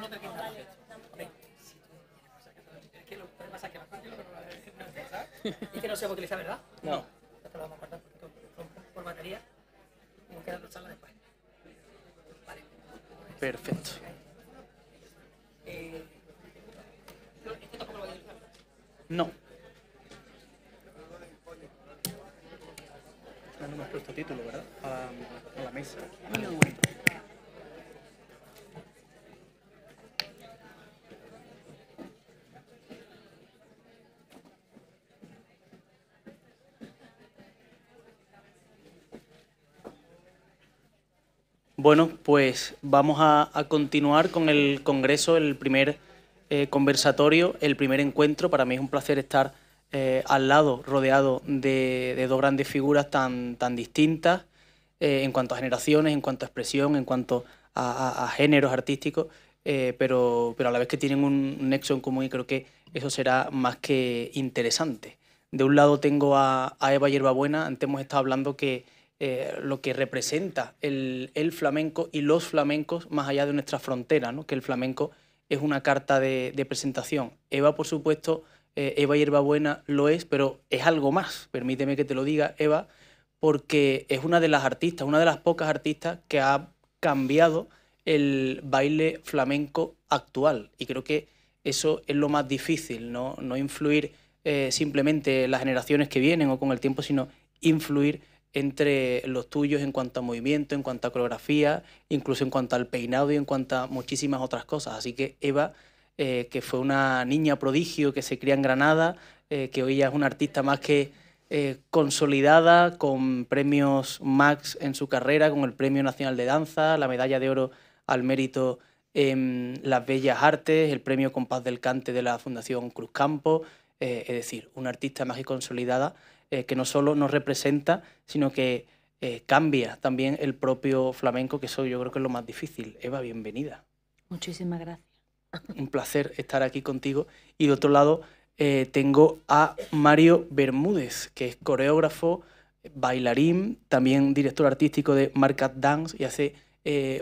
No te pues, que lo que no que no se va eh, este a utilizar, ¿verdad? No. lo vamos a Vale. Perfecto. No. puesto título, ¿verdad? A, ah, la mesa. Bueno, pues vamos a, continuar con el Congreso, el primer eh, conversatorio, el primer encuentro. Para mí es un placer estar eh, al lado, rodeado de, dos grandes figuras tan, tan distintas eh, en cuanto a generaciones, en cuanto a expresión, en cuanto a, géneros artísticos, pero, pero a la vez que tienen un nexo en común y creo que eso será más que interesante. De un lado tengo a, Eva Hierbabuena, antes hemos estado hablando que eh, lo que representa el, flamenco y los flamencos más allá de nuestra frontera, ¿no? que el flamenco es una carta de, presentación. Eva, por supuesto, eh, Eva Hierbabuena lo es, pero es algo más, permíteme que te lo diga, Eva, porque es una de las artistas, una de las pocas artistas que ha cambiado el baile flamenco actual. Y creo que eso es lo más difícil, no, no influir eh, simplemente las generaciones que vienen o con el tiempo, sino influir entre los tuyos en cuanto a movimiento, en cuanto a coreografía, incluso en cuanto al peinado y en cuanto a muchísimas otras cosas. Así que Eva, eh, que fue una niña prodigio que se cría en Granada, eh, que hoy ya es una artista más que eh, consolidada, con premios Max en su carrera, con el Premio Nacional de Danza, la medalla de oro al mérito en las Bellas Artes, el Premio Compás del Cante de la Fundación Cruz Campo, es decir, una artista más que consolidada eh, que no solo nos representa, sino que eh, cambia también el propio flamenco, que eso yo creo que es lo más difícil. Eva, bienvenida. Muchísimas gracias. Un placer estar aquí contigo. Y de otro lado, eh, tengo a Mario Bermúdez, que es coreógrafo, bailarín, también director artístico de Marcat Dance y hace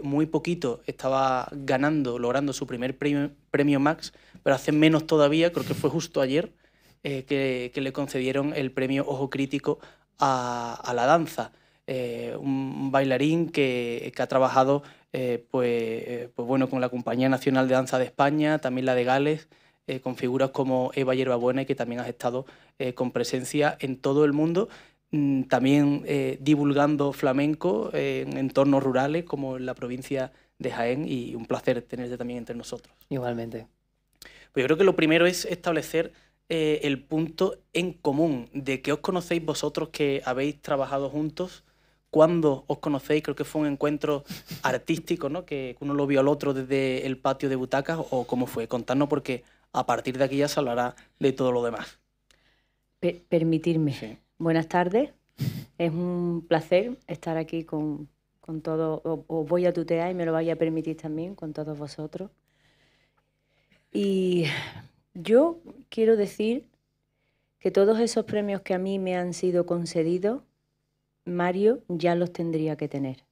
muy poquito estaba ganando, logrando su primer premio, Max, pero hace menos todavía, creo que fue justo ayer, eh, que, le concedieron el premio Ojo Crítico a, la danza. Eh, un bailarín que, ha trabajado eh, pues, pues, bueno, con la Compañía Nacional de Danza de España, también la de Gales, con figuras como Eva Yerbabuena y que también has estado con presencia en todo el mundo, mm, también divulgando flamenco en entornos rurales como en la provincia de Jaén y un placer tenerte también entre nosotros. Igualmente. Pues yo creo que lo primero es establecer eh, el punto en común de que os conocéis vosotros que habéis trabajado juntos? ¿Cuándo os conocéis? Creo que fue un encuentro artístico, ¿no? Que uno lo vio al otro desde el patio de butacas o cómo fue. Contadnos porque a partir de aquí ya se hablará de todo lo demás. Permitidme. permitirme. Buenas tardes. Es un placer estar aquí con, con todos. Os voy a tutear y me lo vais a permitir también con todos vosotros. Y yo quiero decir que todos esos premios que a mí me han sido concedidos, Mario ya los tendría que tener.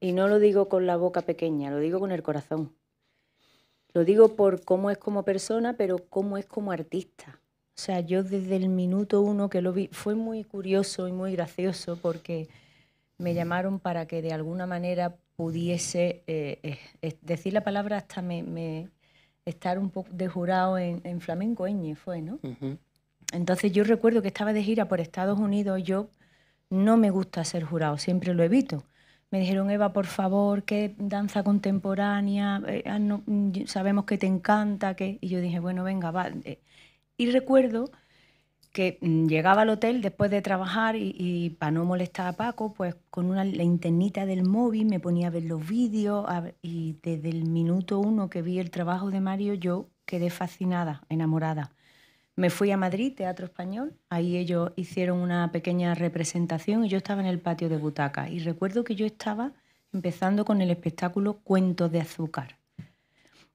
Y no lo digo con la boca pequeña, lo digo con el corazón. Lo digo por cómo es como persona, pero cómo es como artista. O sea, yo desde el minuto uno que lo vi, fue muy curioso y muy gracioso porque me llamaron para que de alguna manera pudiese eh, eh, decir la palabra hasta me, estar un poco de jurado en, Flamenco ñe, fue, ¿no? Entonces yo recuerdo que estaba de gira por Estados Unidos, yo no me gusta ser jurado, siempre lo evito. Me dijeron, Eva, por favor, ¿qué danza contemporánea, eh, ah, mm, sabemos que te encanta, que... Y yo dije, bueno, venga, va. Eh". Y recuerdo que mm, llegaba al hotel después de trabajar y, para no molestar a Paco, pues con una internita del móvil me ponía a ver los vídeos y desde el minuto uno que vi el trabajo de Mario yo quedé fascinada, enamorada. Me fui a Madrid, Teatro Español, ahí ellos hicieron una pequeña representación y yo estaba en el patio de butaca. y recuerdo que yo estaba empezando con el espectáculo Cuentos de Azúcar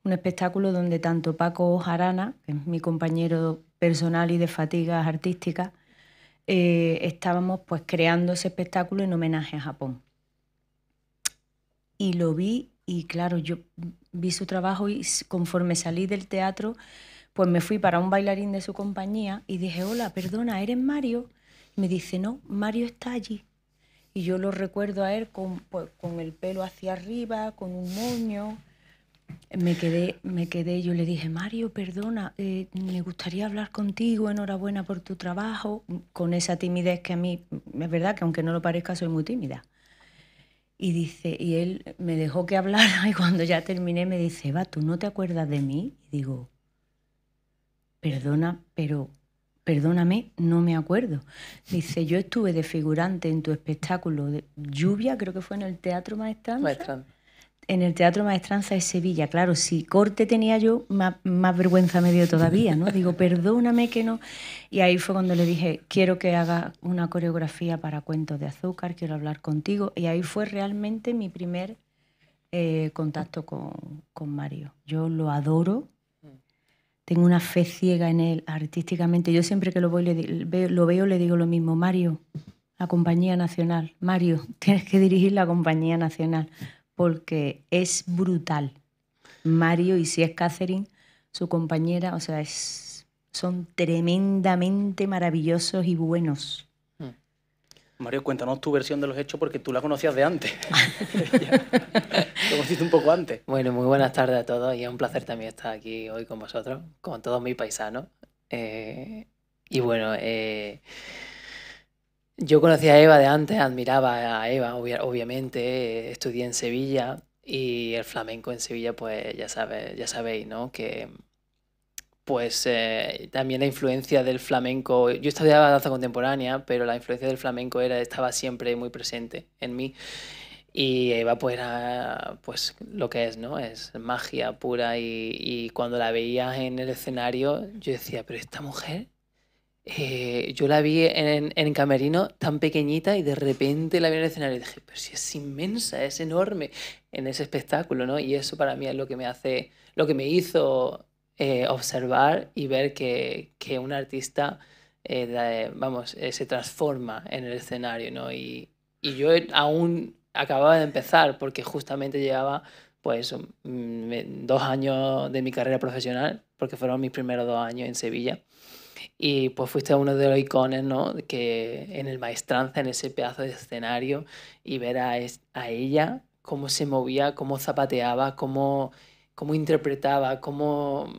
un espectáculo donde tanto Paco Jarana, que es mi compañero personal y de fatigas artísticas, eh, estábamos pues creando ese espectáculo en homenaje a Japón. Y lo vi y claro, yo vi su trabajo y conforme salí del teatro, pues me fui para un bailarín de su compañía y dije, hola, perdona, ¿eres Mario? me dice, no, Mario está allí. Y yo lo recuerdo a él con, pues, con el pelo hacia arriba, con un moño, me quedé, me quedé, yo le dije, Mario, perdona, eh, me gustaría hablar contigo, enhorabuena por tu trabajo, con esa timidez que a mí, es verdad que aunque no lo parezca, soy muy tímida. Y dice, y él me dejó que hablara y cuando ya terminé me dice, va, ¿tú no te acuerdas de mí? Y digo, perdona, pero perdóname, no me acuerdo. Dice, yo estuve de figurante en tu espectáculo de lluvia, creo que fue en el Teatro Maestranza en el Teatro Maestranza de Sevilla. Claro, si corte tenía yo, más, vergüenza me dio todavía, ¿no? Digo, perdóname que no. Y ahí fue cuando le dije, quiero que haga una coreografía para cuentos de azúcar, quiero hablar contigo. Y ahí fue realmente mi primer eh, contacto con, con, Mario. Yo lo adoro. Tengo una fe ciega en él artísticamente. Yo siempre que lo, voy, lo veo le digo lo mismo, Mario, la Compañía Nacional, Mario, tienes que dirigir la Compañía Nacional porque es brutal. Mario y si es Catherine, su compañera, o sea, son tremendamente maravillosos y buenos. Hmm. Mario, cuéntanos tu versión de los hechos porque tú la conocías de antes. Lo conociste un poco antes. Bueno, muy buenas tardes a todos y es un placer también estar aquí hoy con vosotros, con todos mis paisanos. Eh, y bueno, eh, yo conocía a Eva de antes, admiraba a Eva, obviamente, estudié en Sevilla y el flamenco en Sevilla, pues ya, sabe, ya sabéis, ¿no? Que pues eh, también la influencia del flamenco, yo estudiaba danza contemporánea, pero la influencia del flamenco era, estaba siempre muy presente en mí. Y Eva pues era pues lo que es, ¿no? Es magia pura y, cuando la veía en el escenario yo decía, pero esta mujer eh, yo la vi en, en, Camerino tan pequeñita y de repente la vi en el escenario y dije, pero si es inmensa, es enorme en ese espectáculo, ¿no? Y eso para mí es lo que me hace, lo que me hizo eh, observar y ver que, que un artista, eh, vamos, se transforma en el escenario, ¿no? Y, y yo aún acababa de empezar porque justamente llevaba pues mm, dos años de mi carrera profesional, porque fueron mis primeros dos años en Sevilla. Y pues fuiste uno de los icones, ¿no? Que en el maestranza, en ese pedazo de escenario, y ver a, es, a ella cómo se movía, cómo zapateaba, cómo, cómo interpretaba, cómo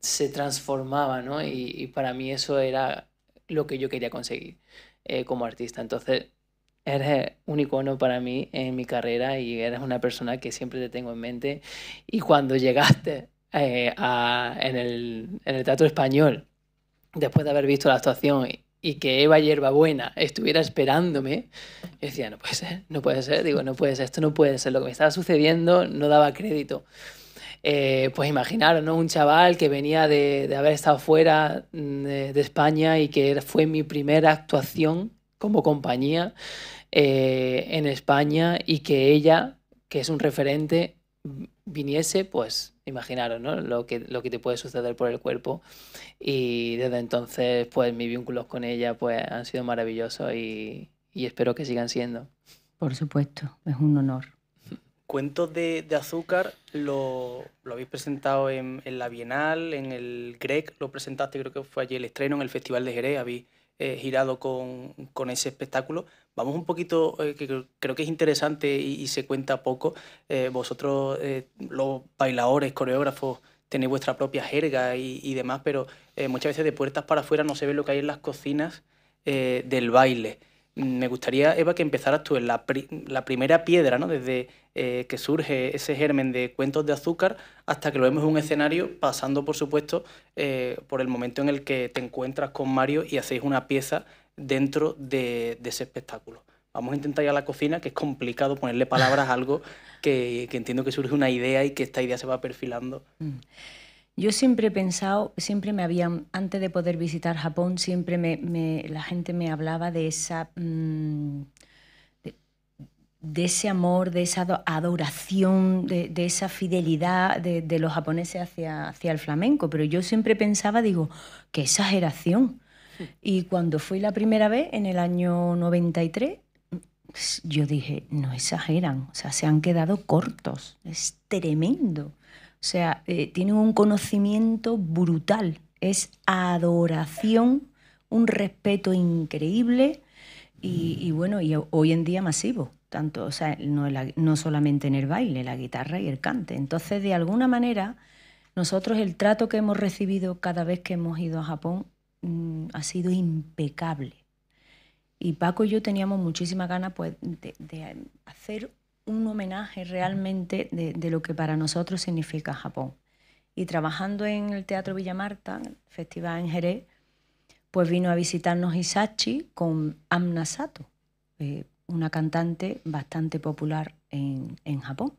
se transformaba, ¿no? Y, y, para mí eso era lo que yo quería conseguir eh, como artista. Entonces, eres un icono para mí en mi carrera y eres una persona que siempre te tengo en mente. Y cuando llegaste eh, a, en, el, en el Teatro Español después de haber visto la actuación y, que Eva Buena estuviera esperándome, decía, no puede ser, no puede ser, digo, no puede ser, esto no puede ser, lo que me estaba sucediendo no daba crédito. Eh, pues imaginar, ¿no? Un chaval que venía de, haber estado fuera mm, de, España y que fue mi primera actuación como compañía eh, en España y que ella, que es un referente, viniese, pues imaginaros ¿no? lo, que, lo que te puede suceder por el cuerpo. Y desde entonces, pues mis vínculos con ella pues, han sido maravillosos y, y espero que sigan siendo. Por supuesto, es un honor. Cuentos de, de azúcar lo, lo, habéis presentado en, en, la Bienal, en el Grec, lo presentaste, creo que fue allí el estreno, en el Festival de Jerez, habéis eh, girado con, con, ese espectáculo. Vamos un poquito, eh, que creo que es interesante y, se cuenta poco. Eh, vosotros, los bailadores, coreógrafos, tenéis vuestra propia jerga y, demás, pero muchas veces de puertas para afuera no se ve lo que hay en las cocinas del baile. Mm, me gustaría, Eva, que empezaras tú en la, la primera piedra, ¿no? Desde eh, que surge ese germen de cuentos de azúcar hasta que lo vemos en un escenario, pasando por supuesto eh, por el momento en el que te encuentras con Mario y hacéis una pieza dentro de, ese espectáculo. Vamos a intentar ir a la cocina, que es complicado ponerle palabras a algo que, entiendo que surge una idea y que esta idea se va perfilando. Mm. Yo siempre he pensado, siempre me habían, antes de poder visitar Japón, siempre me, la gente me hablaba de esa mm, de ese amor, de esa adoración, de, esa fidelidad de, los japoneses hacia, hacia el flamenco. Pero yo siempre pensaba, digo, qué exageración. Y cuando fui la primera vez, en el año 93, yo dije, no exageran, o sea, se han quedado cortos, es tremendo. O sea, eh, tienen un conocimiento brutal, es adoración, un respeto increíble y, y bueno, y hoy en día masivo o sea, no, solamente en el baile, la guitarra y el cante. Entonces, de alguna manera, nosotros el trato que hemos recibido cada vez que hemos ido a Japón mm, ha sido impecable. Y Paco y yo teníamos muchísima ganas pues, de, hacer un homenaje realmente de, lo que para nosotros significa Japón. Y trabajando en el Teatro Villamarta, el Festival en Jerez, pues vino a visitarnos Isachi con Amna Sato, eh, una cantante bastante popular en, Japón.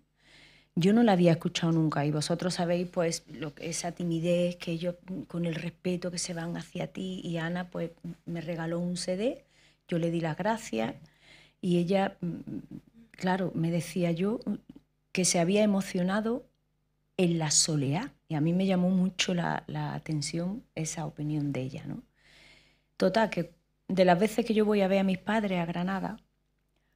Yo no la había escuchado nunca y vosotros sabéis pues lo, esa timidez que ellos con el respeto que se van hacia ti y Ana pues me regaló un CD, yo le di las gracias y ella, mm, claro, me decía yo que se había emocionado en la soleá y a mí me llamó mucho la, atención esa opinión de ella, ¿no? Total, que de las veces que yo voy a ver a mis padres a Granada,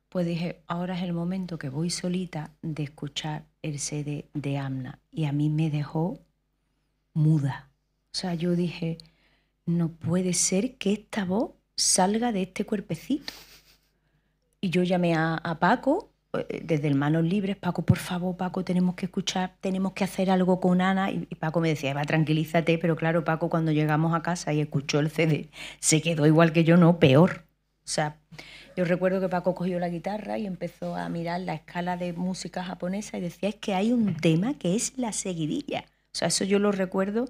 pues dije, ahora es el momento que voy solita de escuchar el CD de Amna. Y a mí me dejó muda. O sea, yo dije, no puede ser que esta voz salga de este cuerpecito. Y yo llamé a, Paco, eh, desde el Manos Libres, Paco, por favor, Paco, tenemos que escuchar, tenemos que hacer algo con Ana. Y, y Paco me decía, va, tranquilízate, pero claro, Paco, cuando llegamos a casa y escuchó el CD, se quedó igual que yo, no, peor. O sea, yo recuerdo que Paco cogió la guitarra y empezó a mirar la escala de música japonesa y decía, es que hay un tema que es la seguidilla. O sea, eso yo lo recuerdo.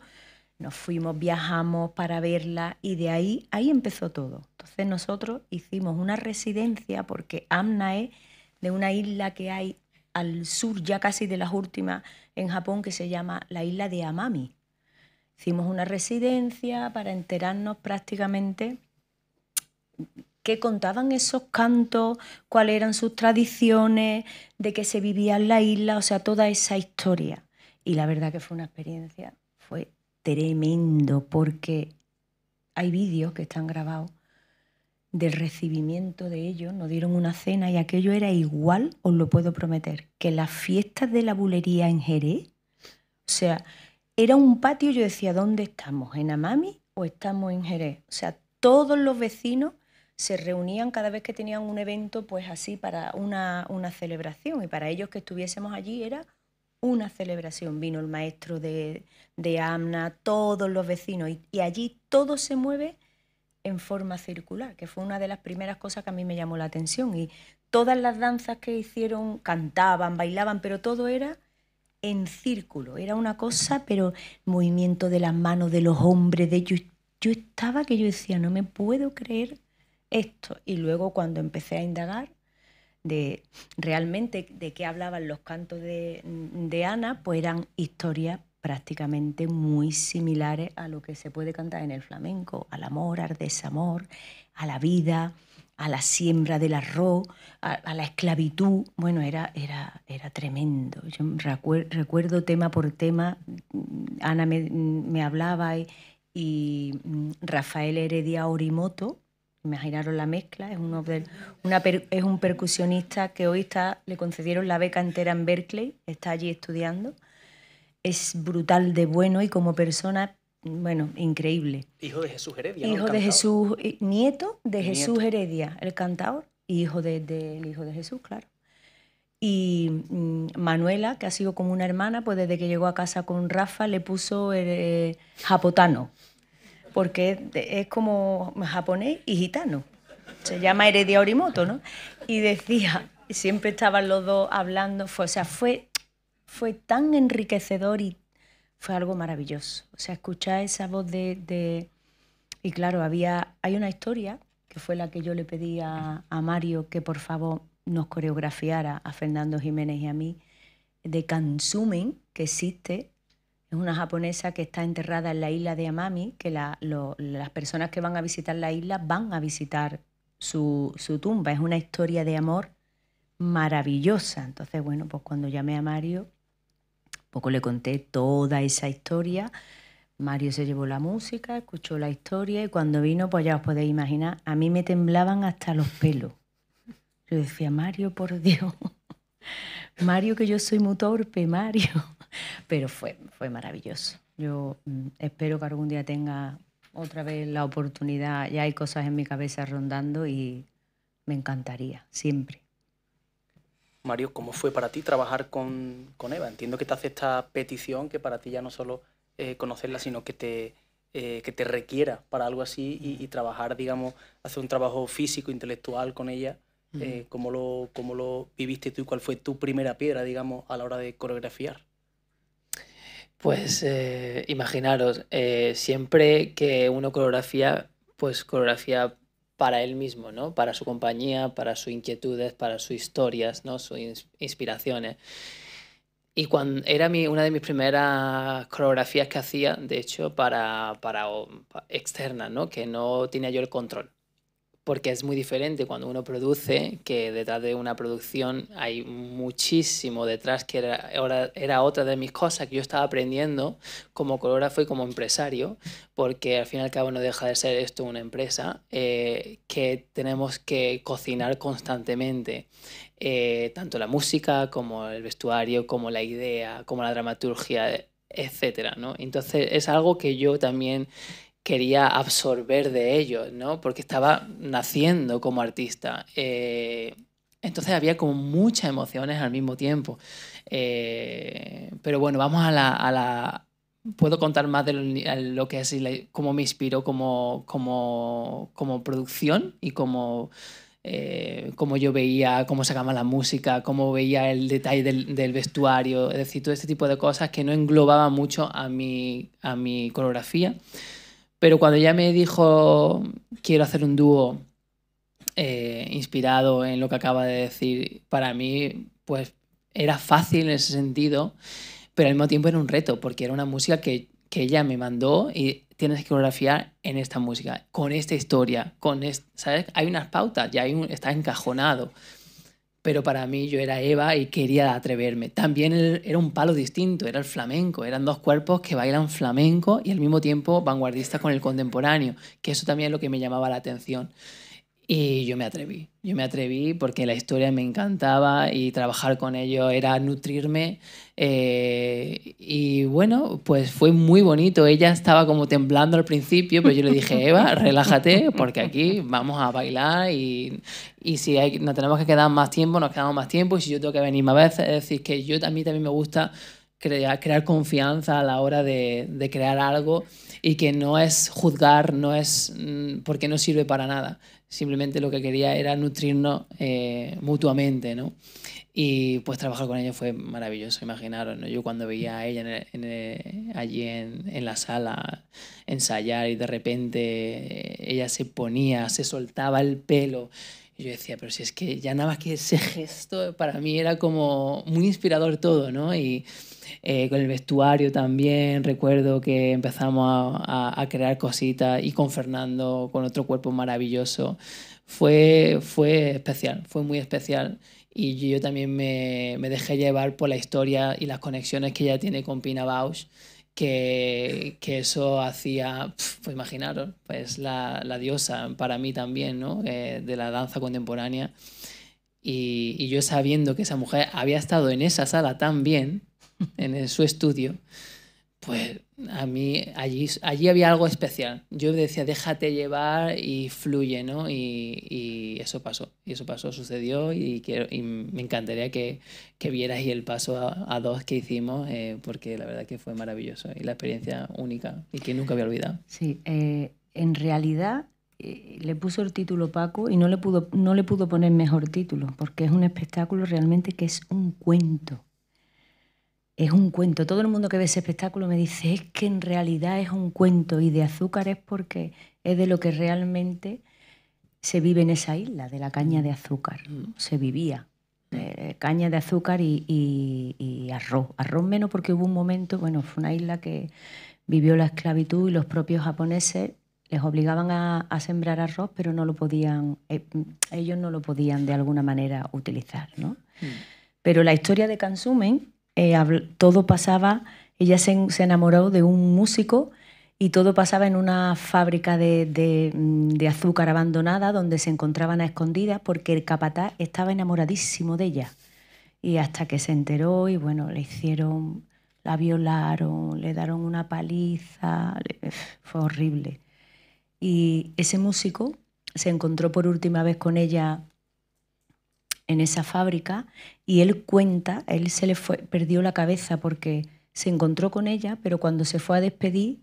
Nos fuimos, viajamos para verla y de ahí, ahí empezó todo. Entonces nosotros hicimos una residencia porque Amna es de una isla que hay al sur ya casi de las últimas en Japón que se llama la isla de Amami. Hicimos una residencia para enterarnos prácticamente qué contaban esos cantos, cuáles eran sus tradiciones, de qué se vivía en la isla, o sea, toda esa historia. Y la verdad que fue una experiencia, fue tremendo, porque hay vídeos que están grabados del recibimiento de ellos, nos dieron una cena y aquello era igual, os lo puedo prometer, que las fiestas de la bulería en Jerez. O sea, era un patio, yo decía, ¿dónde estamos? ¿En Amami o estamos en Jerez? O sea, todos los vecinos se reunían cada vez que tenían un evento, pues así, para una, celebración. Y para ellos que estuviésemos allí era una celebración. Vino el maestro de, de Amna, todos los vecinos, y, allí todo se mueve en forma circular, que fue una de las primeras cosas que a mí me llamó la atención. Y todas las danzas que hicieron cantaban, bailaban, pero todo era en círculo, era una cosa, pero movimiento de las manos de los hombres, de ellos. yo estaba que yo decía, no me puedo creer esto. Y luego cuando empecé a indagar de realmente de qué hablaban los cantos de, Ana, pues eran historias prácticamente muy similares a lo que se puede cantar en el flamenco, al amor, al desamor, a la vida, a la siembra del arroz, a, la esclavitud. Bueno, era, tremendo. Yo recuerdo tema por tema, mm, Ana me, hablaba y, y mm, Rafael Heredia Orimoto, imaginaron la mezcla, es, una es un percusionista que hoy está, le concedieron la beca entera en Berkeley, está allí estudiando, es brutal de bueno y como persona, bueno, increíble. Hijo de Jesús Heredia. Hijo de Jesús, eh, nieto de Jesús Heredia, el cantador, hijo del de, hijo de Jesús, claro. Y mm, Manuela, que ha sido como una hermana, pues desde que llegó a casa con Rafa le puso el eh, eh, japotano porque es como japonés y gitano. Se llama Heredia Orimoto, ¿no? Y decía, siempre estaban los dos hablando, o sea, fue, fue tan enriquecedor y fue algo maravilloso. O sea, escuchar esa voz de, Y claro, había, hay una historia que fue la que yo le pedí a, Mario que por favor nos coreografiara a Fernando Jiménez y a mí, de Kansumen, que existe es una japonesa que está enterrada en la isla de Amami, que las personas que van a visitar la isla van a visitar su, tumba. Es una historia de amor maravillosa. Entonces, bueno, pues cuando llamé a Mario, poco pues le conté toda esa historia. Mario se llevó la música, escuchó la historia y cuando vino, pues ya os podéis imaginar, a mí me temblaban hasta los pelos. Yo decía, Mario, por Dios. Mario, que yo soy muy torpe, Mario. pero fue, fue maravilloso. Yo mm, espero que algún día tenga otra vez la oportunidad. Ya hay cosas en mi cabeza rondando y me encantaría, siempre. Mario, ¿cómo fue para ti trabajar con, con Eva? Entiendo que te hace esta petición que para ti ya no solo eh, conocerla, sino que te, eh, que te requiera para algo así y, trabajar, digamos, hacer un trabajo físico, intelectual con ella. Eh, ¿cómo, lo, ¿Cómo lo viviste tú y cuál fue tu primera piedra, digamos, a la hora de coreografiar? Pues eh, imaginaros, eh, siempre que uno coreografía, pues coreografía para él mismo, ¿no? Para su compañía, para sus inquietudes, para sus historias, ¿no? Sus inspiraciones. Y cuando era mi, una de mis primeras coreografías que hacía, de hecho, para, para, para externas, ¿no? Que no tenía yo el control porque es muy diferente cuando uno produce, que detrás de una producción hay muchísimo detrás, que era, era otra de mis cosas que yo estaba aprendiendo como coreógrafo y como empresario, porque al fin y al cabo no deja de ser esto una empresa, eh, que tenemos que cocinar constantemente. Eh, tanto la música como el vestuario, como la idea, como la dramaturgia, etcétera, ¿no? Entonces es algo que yo también quería absorber de ellos, ¿no? Porque estaba naciendo como artista. Eh, entonces había como muchas emociones al mismo tiempo. Eh, pero bueno, vamos a la, Puedo contar más de lo, que es cómo me inspiró como, como, producción y como... Eh, cómo yo veía, cómo sacaba la música, cómo veía el detalle del, del, vestuario, es decir, todo este tipo de cosas que no englobaba mucho a mi, a mi coreografía. Pero cuando ya me dijo, quiero hacer un dúo eh, inspirado en lo que acaba de decir, para mí, pues era fácil en ese sentido, pero al mismo tiempo era un reto, porque era una música que, que ella me mandó y tienes que coreografiar en esta música, con esta historia, con ¿sabes? Hay unas pautas, ya hay un, está encajonado pero para mí yo era Eva y quería atreverme. También era un palo distinto, era el flamenco, eran dos cuerpos que bailan flamenco y al mismo tiempo vanguardistas con el contemporáneo, que eso también es lo que me llamaba la atención. Y yo me atreví, yo me atreví porque la historia me encantaba y trabajar con ello era nutrirme. Eh, y bueno, pues fue muy bonito. Ella estaba como temblando al principio, pero pues yo le dije, Eva, relájate porque aquí vamos a bailar y, si hay, nos tenemos que quedar más tiempo, nos quedamos más tiempo. Y si yo tengo que venir más veces, es decir, que yo, a mí también me gusta crear, confianza a la hora de crear algo y que no es juzgar, no es mm, porque no sirve para nada. Simplemente lo que quería era nutrirnos eh, mutuamente, ¿no? Y pues trabajar con ella fue maravilloso, imaginaros, Yo cuando veía a ella allí en, la sala ensayar y de repente eh, ella se ponía, se soltaba el pelo. Y yo decía, pero si es que ya nada más que ese gesto para mí era como muy inspirador todo, ¿no? Y, eh, con el vestuario también. Recuerdo que empezamos a, crear cositas y con Fernando, con otro cuerpo maravilloso. Fue, especial, fue muy especial. Y yo también me, dejé llevar por la historia y las conexiones que ella tiene con Pina Bausch. Que, eso hacía, pues imaginaros, pues la, diosa para mí también, eh, de la danza contemporánea. Y, y, yo sabiendo que esa mujer había estado en esa sala también, en su estudio, pues a mí allí, allí había algo especial. Yo decía, déjate llevar y fluye, ¿no? Y, y eso pasó, y eso pasó, sucedió y, quiero, y me encantaría que, que vieras y el paso a, dos que hicimos, eh, porque la verdad que fue maravilloso y la experiencia única y que nunca había olvidado. Sí, eh, en realidad eh, le puso el título Paco y no le, pudo, no le pudo poner mejor título, porque es un espectáculo realmente que es un cuento es un cuento. Todo el mundo que ve ese espectáculo me dice, es que en realidad es un cuento y de azúcar es porque es de lo que realmente se vive en esa isla, de la caña de azúcar. Mm. Se vivía. Mm. Eh, caña de azúcar y, arroz. Arroz menos porque hubo un momento, bueno, fue una isla que vivió la esclavitud y los propios japoneses les obligaban a, sembrar arroz, pero no lo podían, eh, ellos no lo podían de alguna manera utilizar, ¿no? Mm. Pero la historia de Kansumen eh, todo pasaba, ella se, enamoró de un músico y todo pasaba en una fábrica mm, de, azúcar abandonada donde se encontraban a escondidas porque el capataz estaba enamoradísimo de ella. Y hasta que se enteró y bueno, le hicieron, la violaron, le dieron una paliza, fue horrible. Y ese músico se encontró por última vez con ella en esa fábrica y él cuenta, él se le fue, perdió la cabeza porque se encontró con ella, pero cuando se fue a despedir,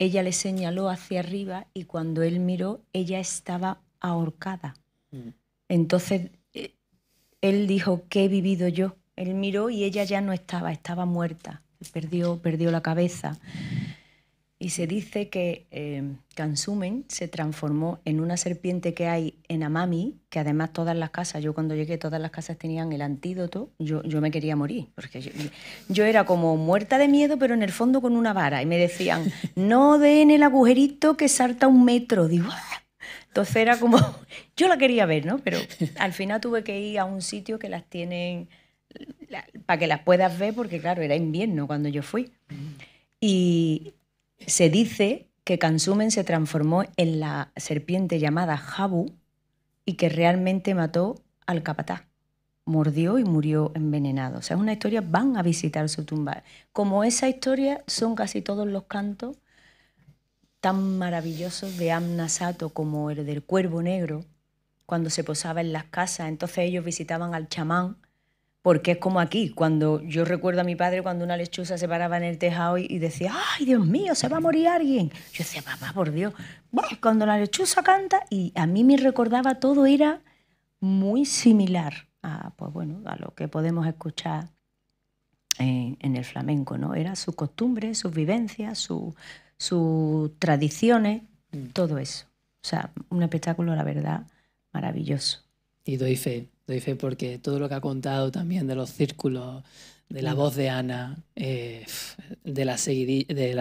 ella le señaló hacia arriba y cuando él miró, ella estaba ahorcada. Mm. Entonces, eh, él dijo, ¿qué he vivido yo? Él miró y ella ya no estaba, estaba muerta, perdió, perdió la cabeza. Y se dice que eh, Kansumen se transformó en una serpiente que hay en Amami, que además todas las casas, yo cuando llegué todas las casas tenían el antídoto, yo, yo me quería morir, porque yo, era como muerta de miedo, pero en el fondo con una vara, y me decían, no den el agujerito que salta un metro, digo, ah". entonces era como, yo la quería ver, ¿no? Pero al final tuve que ir a un sitio que las tienen, para que las puedas ver, porque claro, era invierno cuando yo fui. Mm. Y, se dice que Kansumen se transformó en la serpiente llamada Jabu y que realmente mató al capataz. Mordió y murió envenenado. O sea, es una historia, van a visitar su tumba. Como esa historia son casi todos los cantos tan maravillosos de Amna Sato como el del cuervo negro, cuando se posaba en las casas. Entonces ellos visitaban al chamán porque es como aquí, cuando yo recuerdo a mi padre cuando una lechuza se paraba en el tejado y, decía, ay, Dios mío, se va a morir alguien. Yo decía, papá, por Dios, cuando la lechuza canta, y a mí me recordaba todo era muy similar a, pues bueno, a lo que podemos escuchar en, el flamenco, ¿no? Era sus costumbres, sus vivencias, sus tradiciones, mm. todo eso. O sea, un espectáculo, la verdad, maravilloso. Y doy fe, dice porque todo lo que ha contado también de los círculos, de la mm. voz de Ana, eh, de, la seguidilla, de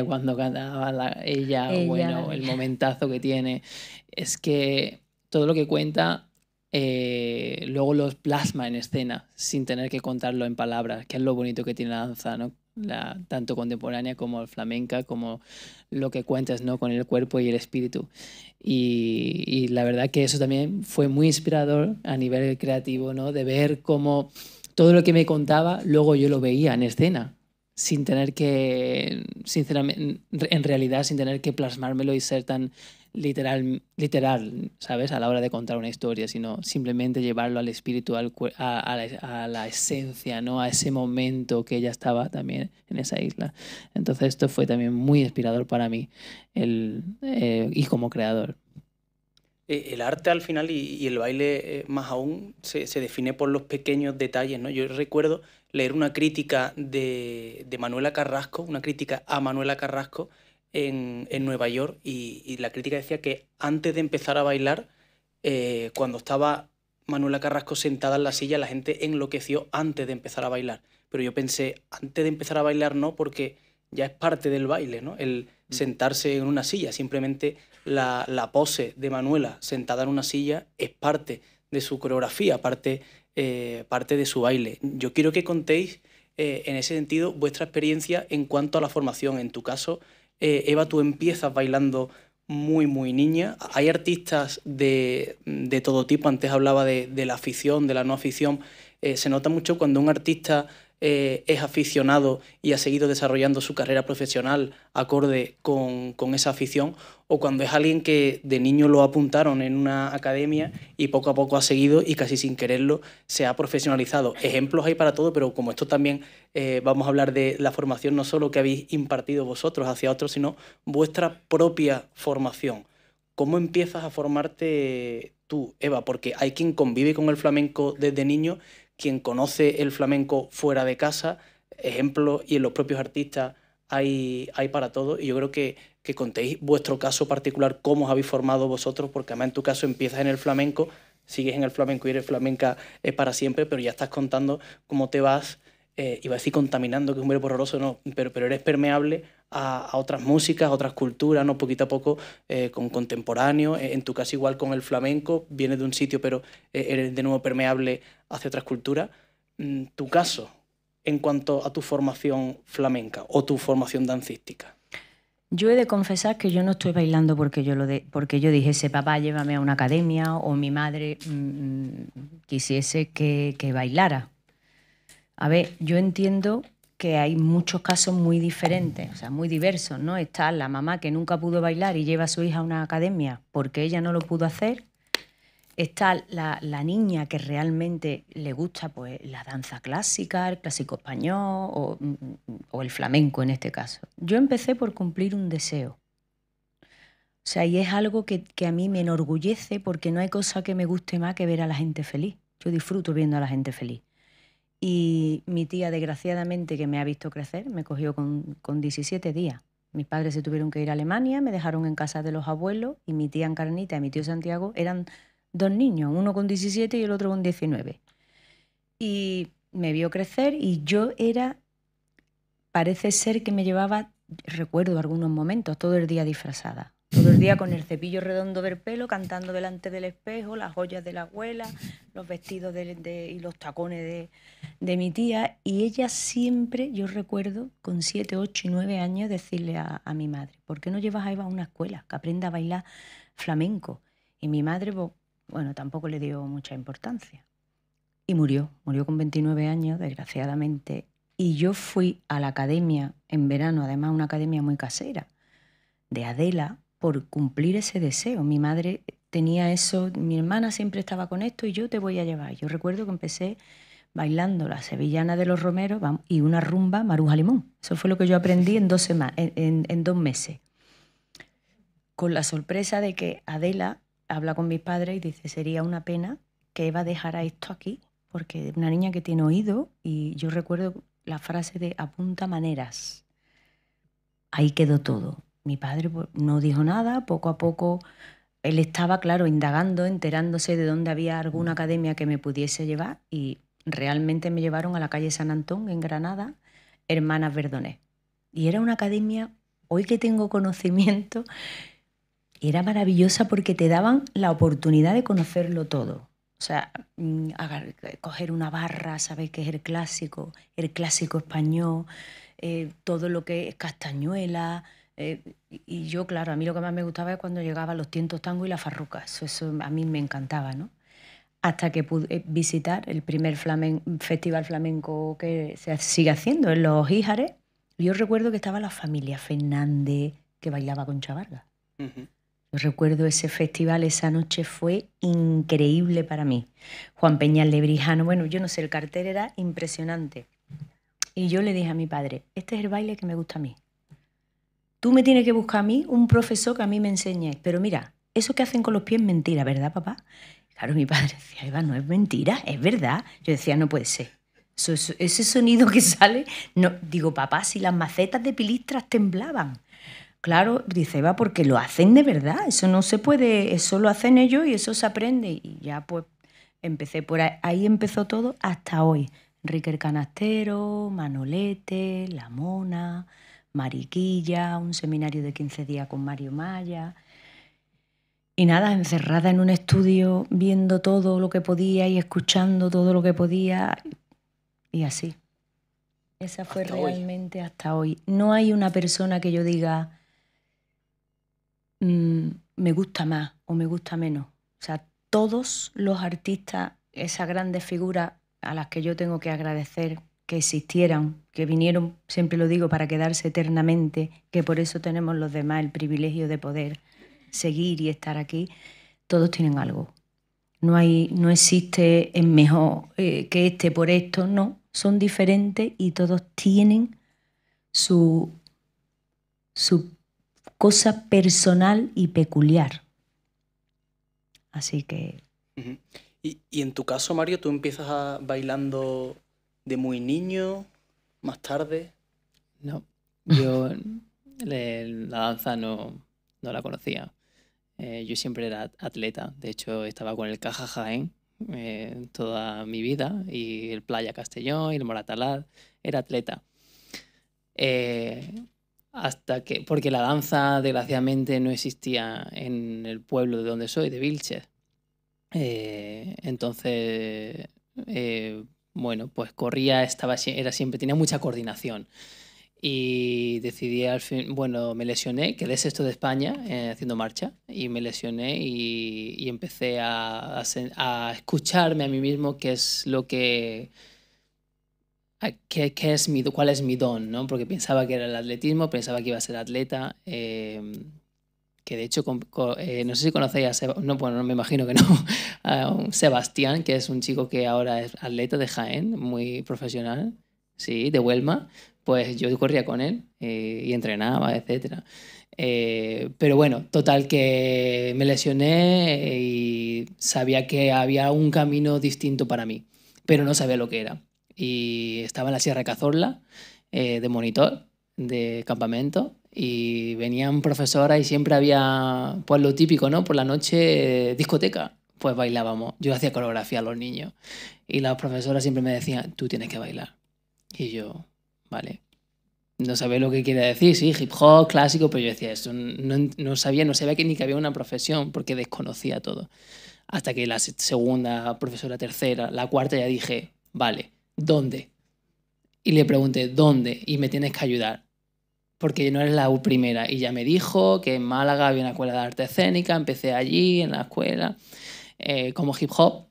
la cuando cantaba ella, bueno, el momentazo que tiene. Es que todo lo que cuenta eh, luego los plasma en escena sin tener que contarlo en palabras, que es lo bonito que tiene la danza, ¿no? tanto contemporánea como flamenca, como lo que cuentas ¿no? con el cuerpo y el espíritu. Y, la verdad que eso también fue muy inspirador a nivel creativo, ¿no? de ver cómo todo lo que me contaba luego yo lo veía en escena sin tener que, sinceramente, en realidad, sin tener que plasmármelo y ser tan literal, ¿sabes? A la hora de contar una historia, sino simplemente llevarlo al espíritu, a, la, esencia, ¿no? A ese momento que ella estaba también en esa isla. Entonces esto fue también muy inspirador para mí eh, y como creador. Eh, el arte al final y, el baile eh, más aún se, se, define por los pequeños detalles, ¿no? Yo recuerdo leer una crítica de Manuela Carrasco, una crítica a Manuela Carrasco, en, Nueva York y, la crítica decía que antes de empezar a bailar, eh, cuando estaba Manuela Carrasco sentada en la silla, la gente enloqueció antes de empezar a bailar. Pero yo pensé, antes de empezar a bailar no, porque ya es parte del baile, ¿no? El mm. sentarse en una silla, simplemente la, pose de Manuela sentada en una silla es parte de su coreografía, parte, eh, parte de su baile. Yo quiero que contéis eh, en ese sentido vuestra experiencia en cuanto a la formación, en tu caso, eh, Eva, tú empiezas bailando muy, muy niña. Hay artistas de, de todo tipo, antes hablaba de, la afición, de la no afición. Eh, se nota mucho cuando un artista eh, es aficionado y ha seguido desarrollando su carrera profesional acorde con, esa afición, o cuando es alguien que de niño lo apuntaron en una academia y poco a poco ha seguido y casi sin quererlo se ha profesionalizado. Ejemplos hay para todo, pero como esto también eh, vamos a hablar de la formación no solo que habéis impartido vosotros hacia otros, sino vuestra propia formación. ¿Cómo empiezas a formarte tú, Eva? Porque hay quien convive con el flamenco desde niño, quien conoce el flamenco fuera de casa, ejemplo, y en los propios artistas hay, hay para todo. Y yo creo que, que contéis vuestro caso particular, cómo os habéis formado vosotros, porque además en tu caso empiezas en el flamenco, sigues en el flamenco y eres flamenca para siempre, pero ya estás contando cómo te vas eh, iba a decir contaminando, que es un verbo horroroso, pero, pero eres permeable a, otras músicas, a otras culturas, ¿no? poquito a poco eh, con contemporáneo, eh, en tu caso igual con el flamenco, vienes de un sitio pero eres de nuevo permeable hacia otras culturas. Mm, tu caso en cuanto a tu formación flamenca o tu formación dancística. Yo he de confesar que yo no estoy bailando porque yo, lo de, porque yo dijese, papá, llévame a una academia o mi madre mm, mm, quisiese que, que bailara a ver, yo entiendo que hay muchos casos muy diferentes, o sea, muy diversos, ¿no? Está la mamá que nunca pudo bailar y lleva a su hija a una academia porque ella no lo pudo hacer. Está la, niña que realmente le gusta pues, la danza clásica, el clásico español o, el flamenco en este caso. Yo empecé por cumplir un deseo. O sea, y es algo que a mí me enorgullece porque no hay cosa que me guste más que ver a la gente feliz. Yo disfruto viendo a la gente feliz. Y mi tía, desgraciadamente, que me ha visto crecer, me cogió con, con 17 días. Mis padres se tuvieron que ir a Alemania, me dejaron en casa de los abuelos y mi tía Encarnita y mi tío Santiago eran dos niños, uno con 17 y el otro con 19. Y me vio crecer y yo era, parece ser que me llevaba, recuerdo algunos momentos, todo el día disfrazada todo el día con el cepillo redondo del pelo, cantando delante del espejo, las joyas de la abuela, los vestidos y los tacones de, mi tía. Y ella siempre, yo recuerdo, con siete, ocho y nueve años, decirle a, a, mi madre, ¿por qué no llevas a Eva a una escuela que aprenda a bailar flamenco? Y mi madre, pues, bueno, tampoco le dio mucha importancia. Y murió, murió con 29 años, desgraciadamente. Y yo fui a la academia en verano, además una academia muy casera, de Adela, por cumplir ese deseo. Mi madre tenía eso, mi hermana siempre estaba con esto y yo te voy a llevar. Yo recuerdo que empecé bailando la sevillana de los romeros y una rumba Maruja Limón. Eso fue lo que yo aprendí en dos, semanas, en, dos meses. Con la sorpresa de que Adela habla con mis padres y dice, sería una pena que Eva dejara esto aquí, porque es una niña que tiene oído, y yo recuerdo la frase de apunta maneras. Ahí quedó todo mi padre pues, no dijo nada, poco a poco él estaba, claro, indagando, enterándose de dónde había alguna mm. academia que me pudiese llevar y realmente me llevaron a la calle San Antón, en Granada, Hermanas Verdonés. Y era una academia, hoy que tengo conocimiento, era maravillosa porque te daban la oportunidad de conocerlo todo. O sea, mm, coger una barra, saber qué es el clásico, el clásico español, eh, todo lo que es castañuela, eh, y yo, claro, a mí lo que más me gustaba es cuando llegaban los tientos tango y la farruca. Eso, a mí me encantaba, ¿no? Hasta que pude eh, visitar el primer festival flamenco que se sigue haciendo en los Híjares. Yo recuerdo que estaba la familia Fernández que bailaba con Chavarga. Yo recuerdo ese festival, esa noche fue increíble para mí. Juan Peñal de Brijano, bueno, yo no sé, el cartel era impresionante. Y yo le dije a mi padre, este es el baile que me gusta a mí. Tú me tienes que buscar a mí un profesor que a mí me enseñe. Pero mira, eso que hacen con los pies es mentira, ¿verdad, papá? Claro, mi padre decía, Eva, no es mentira, es verdad. Yo decía, no puede ser. ese sonido que sale, no, digo, papá, si las macetas de pilistras temblaban. Claro, dice Eva, porque lo hacen de verdad, eso no se puede, eso lo hacen ellos y eso se aprende. Y ya pues empecé por ahí, ahí empezó todo hasta hoy. Enrique el Canastero, Manolete, La Mona, Mariquilla, un seminario de 15 días con Mario Maya. Y nada, encerrada en un estudio, viendo todo lo que podía y escuchando todo lo que podía. Y así. Esa fue realmente hasta hoy. No hay una persona que yo diga, mm, me gusta más o me gusta menos. O sea, todos los artistas, esas grandes figuras a las que yo tengo que agradecer que existieran, que vinieron, siempre lo digo, para quedarse eternamente, que por eso tenemos los demás el privilegio de poder seguir y estar aquí, todos tienen algo. No, hay, no existe en mejor eh, que este por esto, no, son diferentes y todos tienen su, su cosa personal y peculiar. Así que... y, y en tu caso, Mario, tú empiezas a, bailando de muy niño, más tarde? No, yo la danza no, la conocía. Eh, yo siempre era atleta, de hecho estaba con el Caja Jaén eh, toda mi vida y el Playa Castellón y el moratalá era atleta. Eh, hasta que, porque la danza desgraciadamente no existía en el pueblo de donde soy, de Vilches. entonces bueno, pues corría, estaba, era siempre, tenía mucha coordinación. Y decidí al fin, bueno, me lesioné, quedé sexto de España eh, haciendo marcha y me lesioné y, empecé a, escucharme a mí mismo qué es lo que, qué, es mi, cuál es mi don, ¿no? Porque pensaba que era el atletismo, pensaba que iba a ser atleta. Eh, que de hecho, eh, no sé si conocéis a Sebastián, no, bueno, me imagino que no, Sebastián, que es un chico que ahora es atleta de Jaén, muy profesional, sí, de Huelma, pues yo corría con él eh, y entrenaba, etc. Eh, pero bueno, total que me lesioné y sabía que había un camino distinto para mí, pero no sabía lo que era. Y estaba en la Sierra Cazorla de monitor de campamento y venían profesoras y siempre había, pues lo típico, ¿no? Por la noche, discoteca, pues bailábamos. Yo hacía coreografía a los niños y las profesoras siempre me decían, tú tienes que bailar. Y yo, vale. No sabía lo que quiere decir, sí, hip hop, clásico, pero yo decía eso. No, no sabía, no sabía que ni que había una profesión porque desconocía todo. Hasta que la segunda, profesora tercera, la cuarta ya dije, vale, ¿dónde? Y le pregunté, ¿dónde? Y me tienes que ayudar porque no era la primera. Y ya me dijo que en Málaga había una escuela de arte escénica, empecé allí, en la escuela, eh, como hip hop.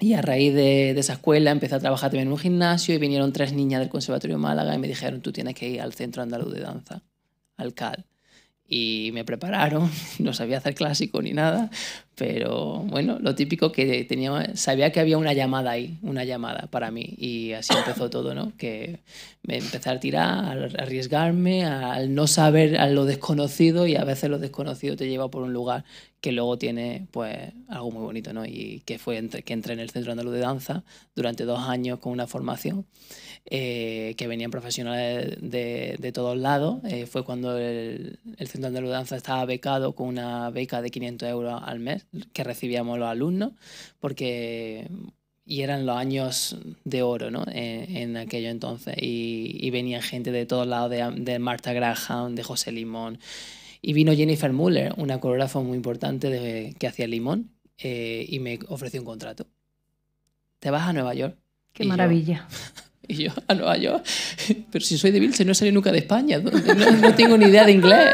Y a raíz de, esa escuela empecé a trabajar también en un gimnasio y vinieron tres niñas del Conservatorio de Málaga y me dijeron, tú tienes que ir al Centro Andaluz de Danza, al CAD. Y me prepararon, no sabía hacer clásico ni nada, pero bueno, lo típico que tenía, sabía que había una llamada ahí, una llamada para mí. Y así empezó todo, ¿no? Que me empecé a tirar, a arriesgarme, al no saber, a lo desconocido y a veces lo desconocido te lleva por un lugar que luego tiene pues algo muy bonito, ¿no? Y que fue que entré en el Centro Andaluz de Danza durante dos años con una formación eh, que venían profesionales de, de, todos lados. Eh, fue cuando el, el Centro Andaluz de Danza estaba becado con una beca de 500 euros al mes que recibíamos los alumnos, porque y eran los años de oro ¿no? en, aquello entonces. Y, y, venía gente de todos lados, de, Marta Martha Graham, de José Limón. Y vino Jennifer Muller, una coreógrafa muy importante de, que hacía Limón, eh, y me ofreció un contrato. Te vas a Nueva York. Qué maravilla. Y yo, a Nueva York. Pero si soy de Vilche, no he salido nunca de España. No, tengo ni idea de inglés.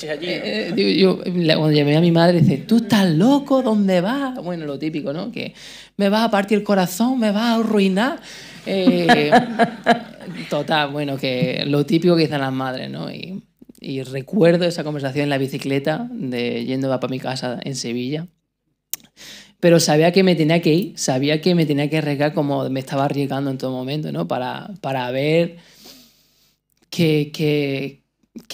Eh, eh, cuando llamé a mi madre, dice, ¿tú estás loco? ¿Dónde vas? Bueno, lo típico, ¿no? Que me vas a partir el corazón, me vas a arruinar. Eh, total, bueno, que lo típico que dicen las madres, ¿no? Y, y recuerdo esa conversación en la bicicleta de yendo para mi casa en Sevilla pero sabía que me tenía que ir, sabía que me tenía que arriesgar como me estaba arriesgando en todo momento, ¿no? Para, para ver qué,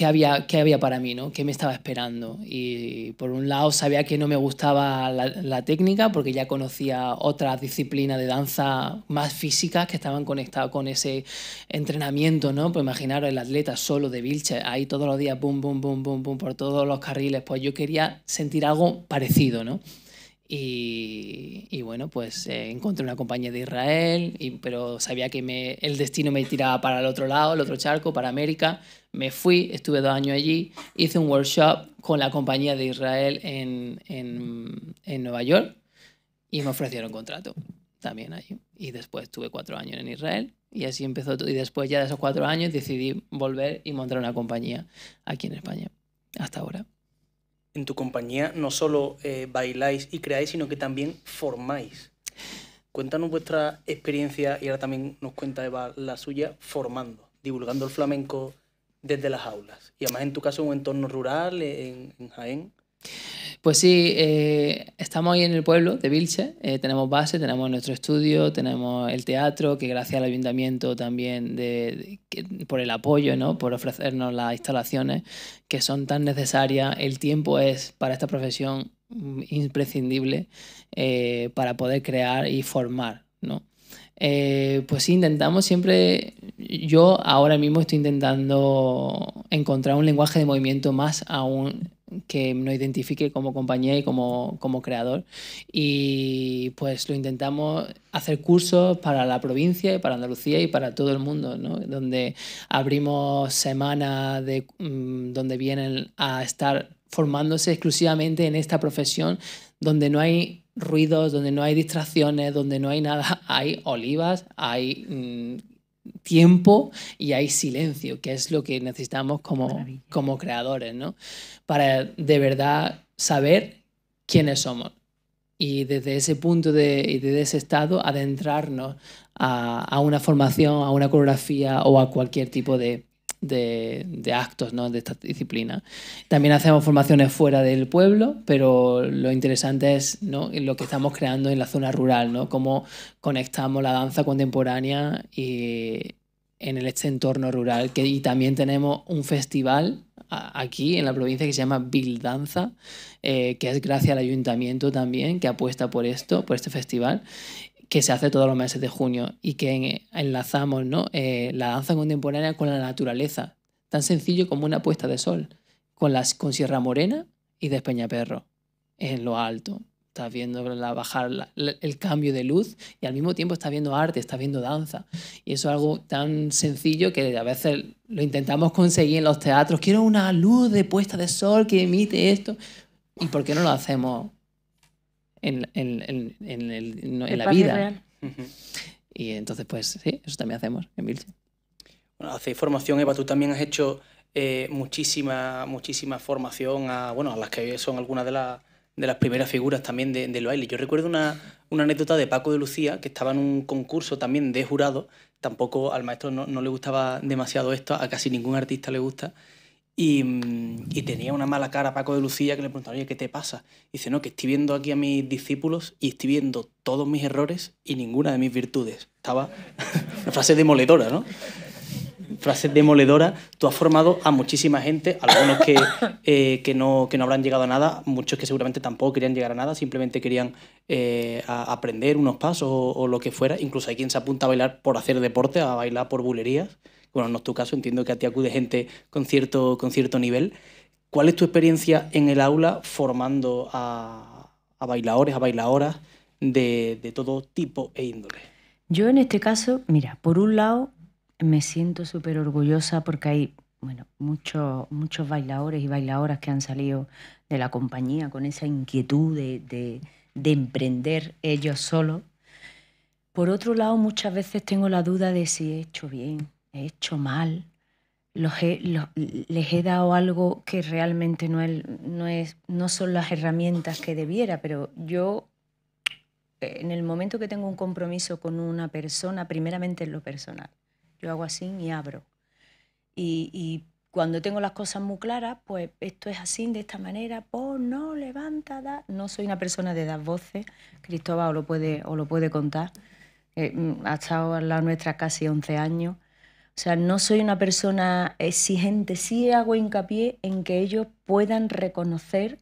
había, qué había para mí, ¿no? Qué me estaba esperando. Y por un lado sabía que no me gustaba la, técnica porque ya conocía otras disciplinas de danza más físicas que estaban conectadas con ese entrenamiento, ¿no? Pues imaginaros el atleta solo de Vilche, ahí todos los días, boom, boom, boom, boom, boom, por todos los carriles. Pues yo quería sentir algo parecido, ¿no? Y, bueno, pues eh, encontré una compañía de Israel, pero sabía que el destino me tiraba para el otro lado, el otro charco, para América. Me fui, estuve dos años allí, hice un workshop con la compañía de Israel en, en, en Nueva York y me ofrecieron contrato también allí. Y después estuve cuatro años en Israel y así empezó todo. Y después ya de esos cuatro años decidí volver y montar una compañía aquí en España, hasta ahora en tu compañía no solo eh, bailáis y creáis, sino que también formáis. Cuéntanos vuestra experiencia y ahora también nos cuenta Eva la suya formando, divulgando el flamenco desde las aulas. Y además en tu caso en un entorno rural, en Jaén. Pues sí, eh, estamos ahí en el pueblo de Vilche, eh, tenemos base, tenemos nuestro estudio, tenemos el teatro, que gracias al ayuntamiento también por el apoyo, ¿no? por ofrecernos las instalaciones que son tan necesarias, el tiempo es para esta profesión mm, imprescindible eh, para poder crear y formar. ¿no? Eh, pues sí, intentamos siempre, yo ahora mismo estoy intentando encontrar un lenguaje de movimiento más aún que nos identifique como compañía y como, creador. Y pues lo intentamos hacer cursos para la provincia y para Andalucía y para todo el mundo, donde abrimos semanas de, mm, donde vienen a estar formándose exclusivamente en esta profesión, donde no hay ruidos, donde no hay distracciones, donde no hay nada, hay olivas, hay mm, tiempo y hay silencio, que es lo que necesitamos como, como creadores, ¿no? Para de verdad saber quiénes somos. Y desde ese punto de, y desde ese estado, adentrarnos a, a una formación, a una coreografía o a cualquier tipo de, de, actos ¿no? de esta disciplina. También hacemos formaciones fuera del pueblo, pero lo interesante es lo que estamos creando en la zona rural, ¿no? cómo conectamos la danza contemporánea y en el este entorno rural. y también tenemos un festival aquí en la provincia que se llama Bildanza, eh, que es gracias al ayuntamiento también que apuesta por esto, por este festival que se hace todos los meses de junio y que enlazamos ¿no? Eh, la danza contemporánea con la naturaleza, tan sencillo como una puesta de sol, con, las, con Sierra Morena y Despeñaperro, en lo alto. Estás viendo la, bajar el cambio de luz y al mismo tiempo estás viendo arte, estás viendo danza. Y eso es algo tan sencillo que a veces lo intentamos conseguir en los teatros. Quiero una luz de puesta de sol que emite esto. ¿Y por qué no lo hacemos en, en, en, en la vida. Y entonces, pues sí, eso también hacemos en Vilche. Bueno, hacéis formación, Eva, tú también has hecho eh, muchísima, muchísima formación a, bueno, a las que son algunas de las de las primeras figuras también de, de Loaile. Yo recuerdo una, una, anécdota de Paco de Lucía, que estaba en un concurso también de jurado. Tampoco al maestro no, no le gustaba demasiado esto, a casi ningún artista le gusta. Y, tenía una mala cara Paco de Lucía que le preguntaba, oye, ¿qué te pasa? Y dice, no, que estoy viendo aquí a mis discípulos y estoy viendo todos mis errores y ninguna de mis virtudes. Estaba una frase demoledora, ¿no? Frase demoledora. Tú has formado a muchísima gente, algunos que, eh, que, no, que no habrán llegado a nada, muchos que seguramente tampoco querían llegar a nada, simplemente querían eh, aprender unos pasos o, o, lo que fuera. Incluso hay quien se apunta a bailar por hacer deporte, a bailar por bulerías bueno, no es tu caso, entiendo que a ti acude gente con cierto, con cierto nivel. ¿Cuál es tu experiencia en el aula formando a, bailadores, a bailadoras de, todo tipo e índole? Yo en este caso, mira, por un lado me siento súper orgullosa porque hay muchos, muchos bailadores y bailadoras que han salido de la compañía con esa inquietud de emprender ellos solos. Por otro lado, muchas veces tengo la duda de si he hecho bien, he hecho mal, los les he dado algo que realmente no, es, no, es, no son las herramientas que debiera, pero yo eh, en el momento que tengo un compromiso con una persona, primeramente en lo personal, yo hago así y abro. Y, cuando tengo las cosas muy claras, pues esto es así, de esta manera, pues no, levanta, da. No soy una persona de dar voces, Cristóbal os lo puede, o lo puede contar. Eh, mm, ha estado al lado nuestra casi 11 años o sea, no soy una persona exigente, sí hago hincapié en que ellos puedan reconocer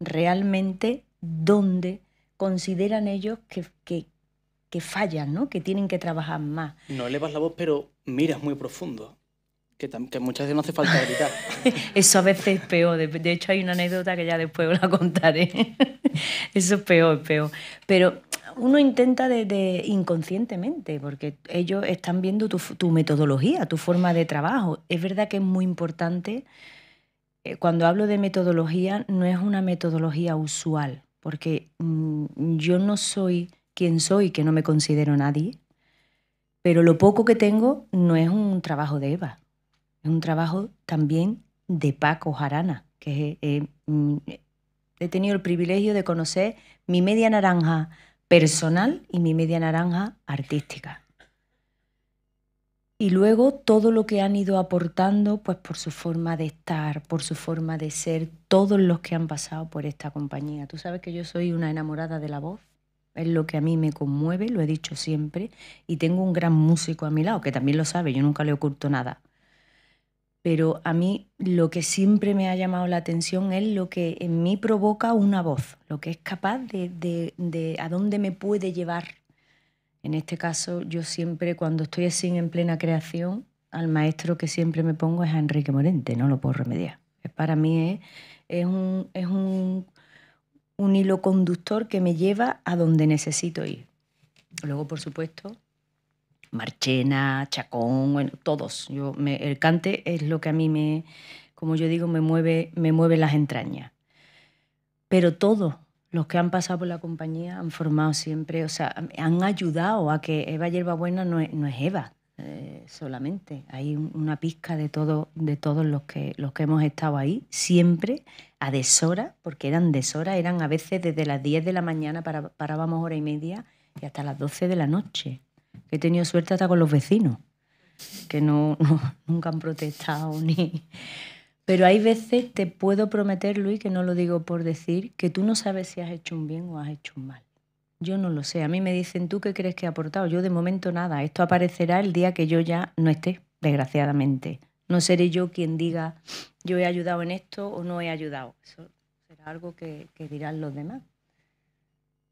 realmente dónde consideran ellos que, fallan, ¿no? que tienen que trabajar más. No elevas la voz, pero miras muy profundo. Que, muchas veces no hace falta gritar. Eso a veces es peor. De, hecho, hay una anécdota que ya después la contaré. Eso es peor, peor. Pero uno intenta de, inconscientemente, porque ellos están viendo tu, metodología, tu forma de trabajo. Es verdad que es muy importante, eh, cuando hablo de metodología, no es una metodología usual, porque mm, yo no soy quien soy, que no me considero nadie, pero lo poco que tengo no es un trabajo de Eva, es un trabajo también de Paco Jarana, que eh, mm, he tenido el privilegio de conocer mi media naranja, personal y mi media naranja artística. Y luego todo lo que han ido aportando, pues por su forma de estar, por su forma de ser, todos los que han pasado por esta compañía. Tú sabes que yo soy una enamorada de la voz, es lo que a mí me conmueve, lo he dicho siempre, y tengo un gran músico a mi lado, que también lo sabe, yo nunca le oculto nada pero a mí lo que siempre me ha llamado la atención es lo que en mí provoca una voz, lo que es capaz de, a dónde me puede llevar. En este caso, yo siempre, cuando estoy así en plena creación, al maestro que siempre me pongo es a Enrique Morente, no lo puedo remediar. Para mí es, un, un hilo conductor que me lleva a donde necesito ir. Luego, por supuesto, Marchena, Chacón, bueno, todos. Yo el cante es lo que a mí me, como yo digo, me mueve, me mueve las entrañas. Pero todos los que han pasado por la compañía han formado siempre, o sea, han ayudado a que Eva Yerbabuena no no es Eva eh, solamente. Hay una pizca de, todo, de todos los que, los que hemos estado ahí, siempre a deshora, porque eran deshora, eran a veces desde las 10 de la mañana para, parábamos hora y media y hasta las 12 de la noche. He tenido suerte hasta con los vecinos, que no, no nunca han protestado ni... Pero hay veces, te puedo prometer, Luis, que no lo digo por decir, que tú no sabes si has hecho un bien o has hecho un mal. Yo no lo sé. A mí me dicen, ¿tú qué crees que ha aportado? Yo de momento nada. Esto aparecerá el día que yo ya no esté, desgraciadamente. No seré yo quien diga, yo he ayudado en esto o no he ayudado. Eso será algo que dirán los demás.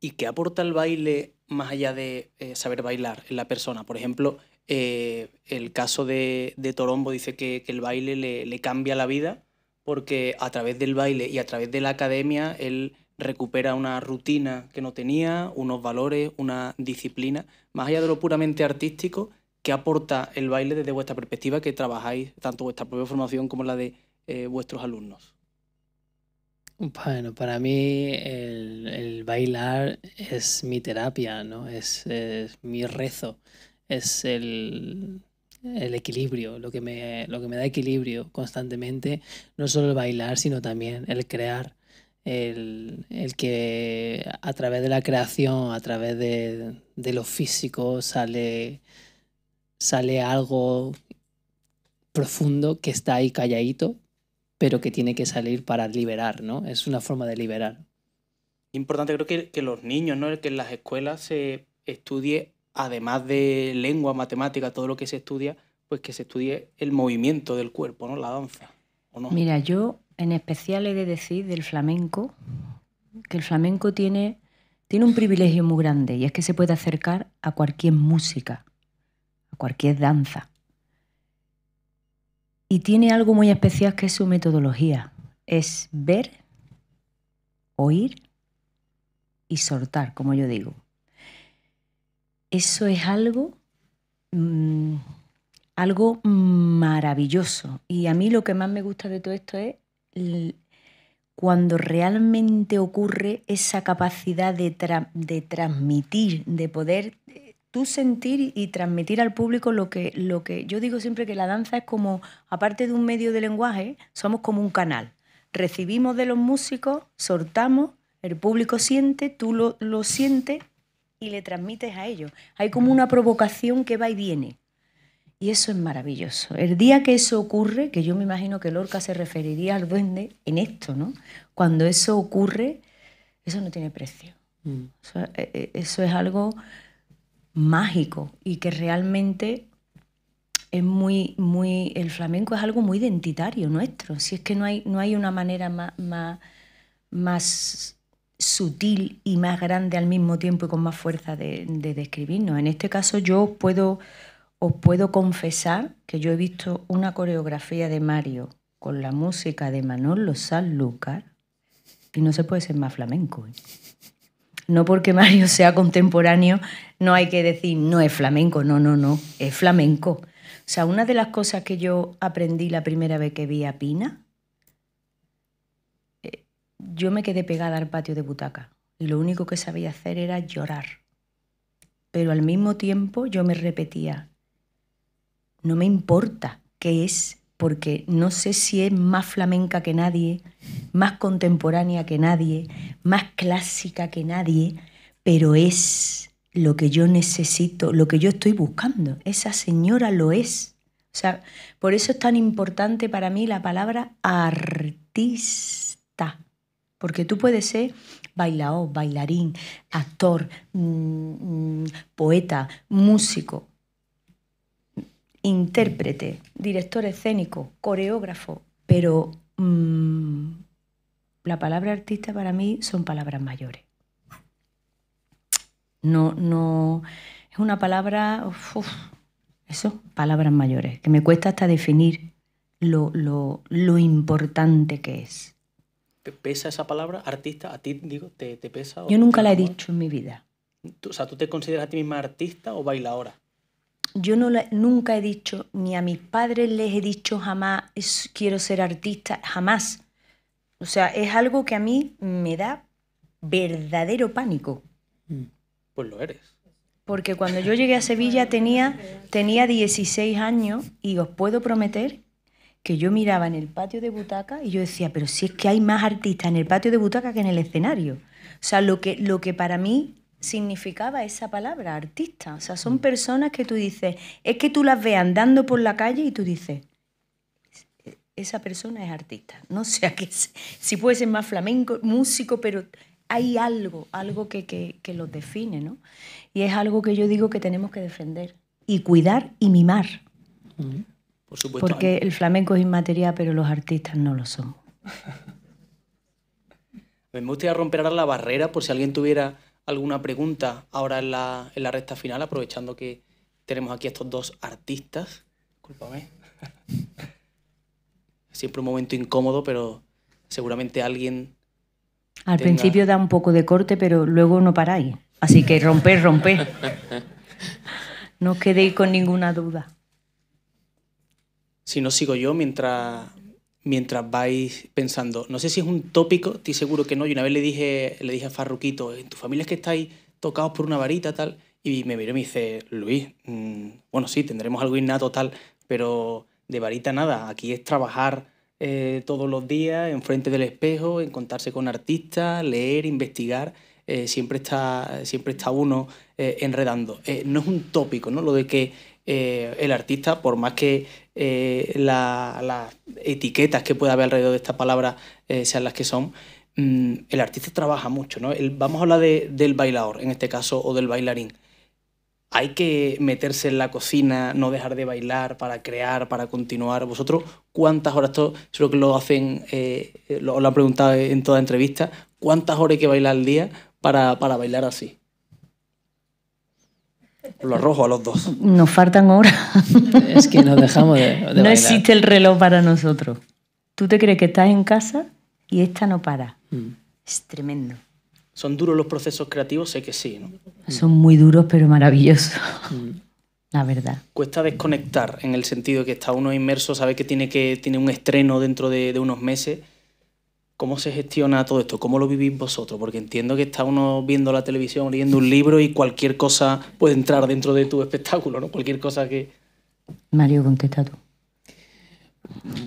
¿Y qué aporta el baile más allá de eh, saber bailar en la persona? Por ejemplo, eh, el caso de, Torombo dice que, el baile le, cambia la vida porque a través del baile y a través de la academia él recupera una rutina que no tenía, unos valores, una disciplina. Más allá de lo puramente artístico, ¿qué aporta el baile desde vuestra perspectiva que trabajáis tanto vuestra propia formación como la de eh, vuestros alumnos? Bueno, para mí el, bailar es mi terapia, ¿no? Es, mi rezo, es el, equilibrio, lo que, me, da equilibrio constantemente, no solo el bailar, sino también el crear, el, que a través de la creación, a través de, lo físico, sale, sale algo profundo que está ahí calladito, pero que tiene que salir para liberar, ¿no? Es una forma de liberar. Importante creo que, los niños, ¿no? Que en las escuelas se estudie, además de lengua, matemática, todo lo que se estudia, pues que se estudie el movimiento del cuerpo, ¿no? La danza. Mira, yo en especial he de decir del flamenco, que el flamenco tiene, tiene un privilegio muy grande y es que se puede acercar a cualquier música, a cualquier danza. Y tiene algo muy especial que es su metodología. Es ver, oír y soltar, como yo digo. Eso es algo, mm, algo maravilloso. Y a mí lo que más me gusta de todo esto es cuando realmente ocurre esa capacidad de transmitir, de poder tú sentir y transmitir al público lo que, lo que yo digo siempre que la danza es como, aparte de un medio de lenguaje, somos como un canal. Recibimos de los músicos, sortamos, el público siente, tú lo, sientes y le transmites a ellos. Hay como una provocación que va y viene. Y eso es maravilloso. El día que eso ocurre, que yo me imagino que Lorca se referiría al duende en esto, ¿no? Cuando eso ocurre, eso no tiene precio. Mm. E, e, eso es algo mágico y que realmente es muy, muy, el flamenco es algo muy identitario nuestro. Si es que no hay, no hay una manera más, más, sutil y más grande al mismo tiempo y con más fuerza de, describirnos. En este caso yo puedo, os puedo confesar que yo he visto una coreografía de Mario con la música de Manolo Sanlúcar y no se puede ser más flamenco. ¿eh? no porque Mario sea contemporáneo, no hay que decir, no es flamenco, no, no, no, es flamenco. O sea, una de las cosas que yo aprendí la primera vez que vi a Pina, eh, yo me quedé pegada al patio de butaca y lo único que sabía hacer era llorar. Pero al mismo tiempo yo me repetía, no me importa qué es, porque no sé si es más flamenca que nadie, más contemporánea que nadie, más clásica que nadie, pero es lo que yo necesito, lo que yo estoy buscando. Esa señora lo es. O sea, por eso es tan importante para mí la palabra artista, porque tú puedes ser bailaor, bailarín, actor, mm, mm, poeta, músico, intérprete, director escénico, coreógrafo, pero mm, la palabra artista para mí son palabras mayores. No, no, es una palabra, eso, palabras mayores, que me cuesta hasta definir lo, importante que es. ¿Te pesa esa palabra, artista? ¿A ti, digo, te, pesa? Yo nunca la he dicho en mi vida. O sea, ¿tú te consideras a ti misma artista o bailadora? yo no nunca he dicho, ni a mis padres les he dicho jamás, quiero ser artista, jamás. O sea, es algo que a mí me da verdadero pánico. Mm. Pues lo eres. Porque cuando yo llegué a Sevilla tenía, tenía 16 años y os puedo prometer que yo miraba en el patio de butaca y yo decía, pero si es que hay más artistas en el patio de butaca que en el escenario. O sea, lo que, lo que para mí significaba esa palabra, artista. O sea, son mm. personas que tú dices, es que tú las ves andando por la calle y tú dices, esa persona es artista. No sé si puede ser más flamenco, músico, pero hay algo, algo que, que, los define, ¿no? Y es algo que yo digo que tenemos que defender y cuidar y mimar. Mm. Porque el flamenco es inmaterial, pero los artistas no lo son. Me gustaría romper la barrera por si alguien tuviera alguna pregunta ahora en la, en la recta final, aprovechando que tenemos aquí a estos dos artistas. Discúlpame. Siempre un momento incómodo, pero seguramente alguien. Al principio da un poco de corte, pero luego no paráis. Así que romper, romper. no os quedéis con ninguna duda. Si no sigo yo mientras, mientras vais pensando. No sé si es un tópico, estoy seguro que no. Y una vez le dije, le dije a Farruquito, en tu familia es que estáis tocados por una varita, tal. Y me miró y me dice, Luis, mm, bueno, sí, tendremos algo innato, tal, pero de varita nada. Aquí es trabajar eh, todos los días, en frente del espejo, encontrarse con artistas, leer, investigar. Eh, siempre, está, siempre está uno eh, enredando. no es un tópico, ¿no? Lo de que eh, el artista, por más que eh, las etiquetas que pueda haber alrededor de esta palabra eh, sean las que son, mm, el artista trabaja mucho. ¿no? vamos a hablar del bailador, en este caso, o del bailarín. Hay que meterse en la cocina, no dejar de bailar para crear, para continuar. ¿Vosotros cuántas horas, esto creo que lo hacen, os lo han preguntado en toda entrevista, cuántas horas hay que bailar al día para bailar así? Lo arrojo a los dos. Nos faltan horas. Es que nos dejamos de, No existe el reloj para nosotros. Tú te crees que estás en casa y esta no para. Mm. Es tremendo. ¿Son duros los procesos creativos? Sé que sí, Son muy duros, pero maravillosos. Mm. La verdad. Cuesta desconectar en el sentido que está uno inmerso, sabe que tiene, que, tiene un estreno dentro de unos meses ¿Cómo se gestiona todo esto? ¿Cómo lo vivís vosotros? Porque entiendo que está uno viendo la televisión, leyendo un libro y cualquier cosa puede entrar dentro de tu espectáculo, ¿no? Cualquier cosa que... Mario, contesta tú.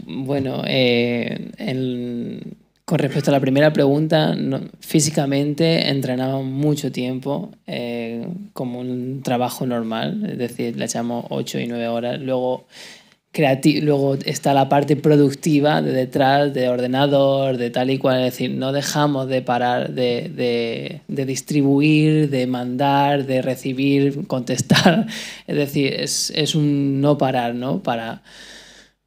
Bueno, eh, con respecto a la primera pregunta, físicamente entrenaba mucho tiempo eh, como un trabajo normal, es decir, le echamos 8 y 9 horas. Luego luego está la parte productiva de detrás, de ordenador, de tal y cual. Es decir, no dejamos de parar de, distribuir, de mandar, de recibir, contestar. Es decir, es, un no parar, ¿no? Para,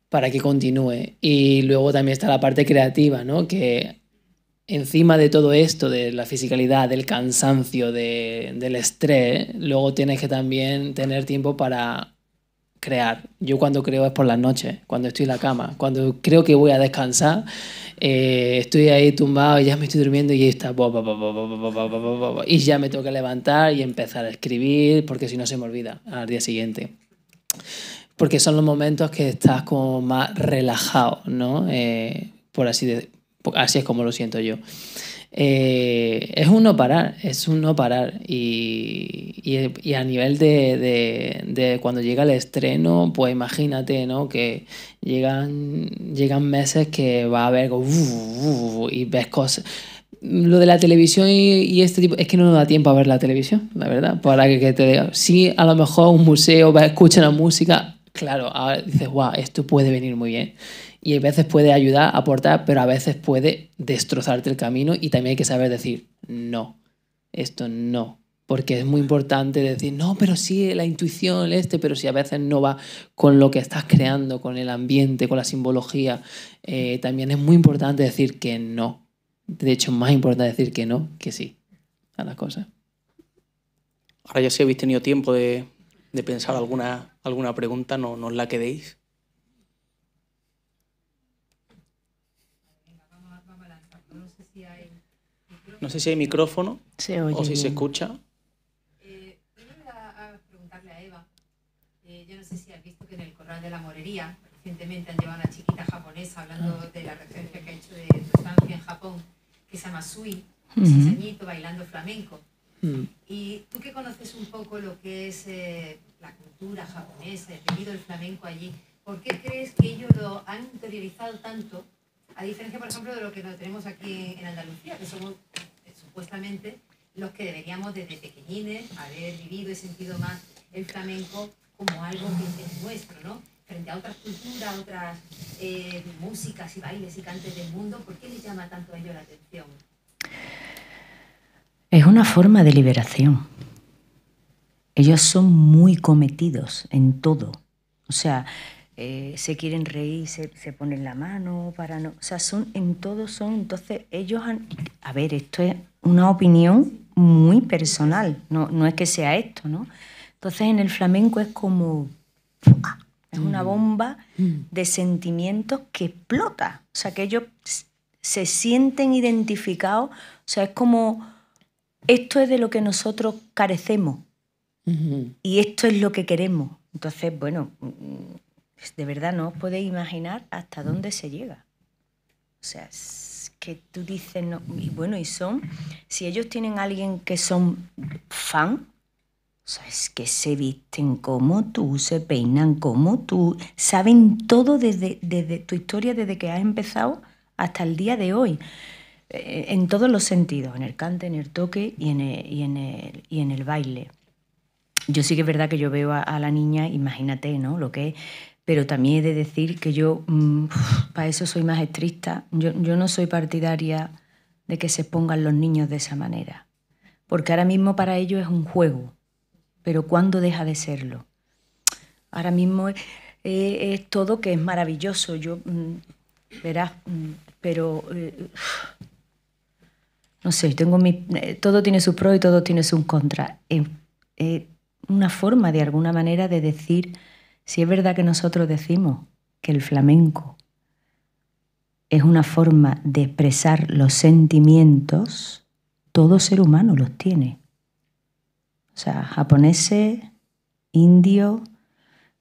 para que continúe. Y luego también está la parte creativa, ¿no? Que encima de todo esto, de la fisicalidad, del cansancio, del estrés, luego tienes que también tener tiempo para crear. Yo cuando creo es por las noches, cuando estoy en la cama, cuando creo que voy a descansar, estoy ahí tumbado y ya me estoy durmiendo y está y ya me tengo que levantar y empezar a escribir porque si no se me olvida al día siguiente. Porque son los momentos que estás como más relajado, ¿no? por así así es como lo siento yo. Eh, es un no parar, es un no parar. Y, a nivel de, cuando llega el estreno, pues imagínate, ¿no? Que llegan, llegan meses que va a haber y ves cosas. Lo de la televisión y, este tipo, es que no nos da tiempo a ver la televisión, la verdad. Para que, te diga, sí, a lo mejor un museo, va escuchar la música, claro, ahora dices, wow, esto puede venir muy bien y a veces puede ayudar, aportar, pero a veces puede destrozarte el camino y también hay que saber decir, no, esto no. Porque es muy importante decir, no, pero sí, la intuición, este, pero si a veces no va con lo que estás creando, con el ambiente, con la simbología, eh, también es muy importante decir que no. De hecho, más importante decir que no que sí a las cosas. Ahora ya si habéis tenido tiempo de, pensar alguna, alguna pregunta, no, no os la quedéis. No sé si hay micrófono o si se escucha. Eh, primero a, a preguntarle a Eva. Eh, yo no sé si has visto que en el Corral de la Morería recientemente han llevado a una chiquita japonesa hablando ah. de la referencia que ha hecho de su estancia en Japón, que se llama Sui, un uh bailando flamenco. Mm. Y tú que conoces un poco lo que es eh, la cultura japonesa, el pedido del flamenco allí, ¿por qué crees que ellos lo han interiorizado tanto a diferencia, por ejemplo, de lo que tenemos aquí en Andalucía, que somos eh, supuestamente los que deberíamos desde pequeñines haber vivido y sentido más el flamenco como algo que es nuestro, ¿no? Frente a otras culturas, otras eh, músicas y bailes y cantes del mundo, ¿por qué les llama tanto a ellos la atención? Es una forma de liberación. Ellos son muy cometidos en todo. O sea, eh, se quieren reír, se, ponen la mano para no. O sea, son, en todo son. Entonces, ellos han. A ver, esto es una opinión muy personal, no, es que sea esto, ¿no? Entonces, en el flamenco es como. Es una mm. bomba mm. de sentimientos que explota. O sea, que ellos se sienten identificados. O sea, es como. Esto es de lo que nosotros carecemos. Y esto es lo que queremos. Entonces, bueno, mm, de verdad no os podéis imaginar hasta dónde se llega. O sea, es que tú dices, no, y bueno, y son, si ellos tienen a alguien que son fan, o sea, es que se visten como tú, se peinan como tú, saben todo desde, desde tu historia, desde que has empezado hasta el día de hoy, eh, en todos los sentidos, en el cante, en el toque y en el, y en baile. Yo sí que es verdad que yo veo a, la niña, imagínate, ¿no? Lo que pero también he de decir que yo, mm, para eso soy más estricta, yo, no soy partidaria de que se pongan los niños de esa manera, porque ahora mismo para ellos es un juego, pero ¿cuándo deja de serlo? Ahora mismo es, todo que es maravilloso, yo, mm, verás, mm, pero... Eh, no sé, tengo eh, todo tiene su pro y todo tiene su contra. Es una forma, de alguna manera, de decir si es verdad que nosotros decimos que el flamenco es una forma de expresar los sentimientos, todo ser humano los tiene. O sea, japoneses, indio,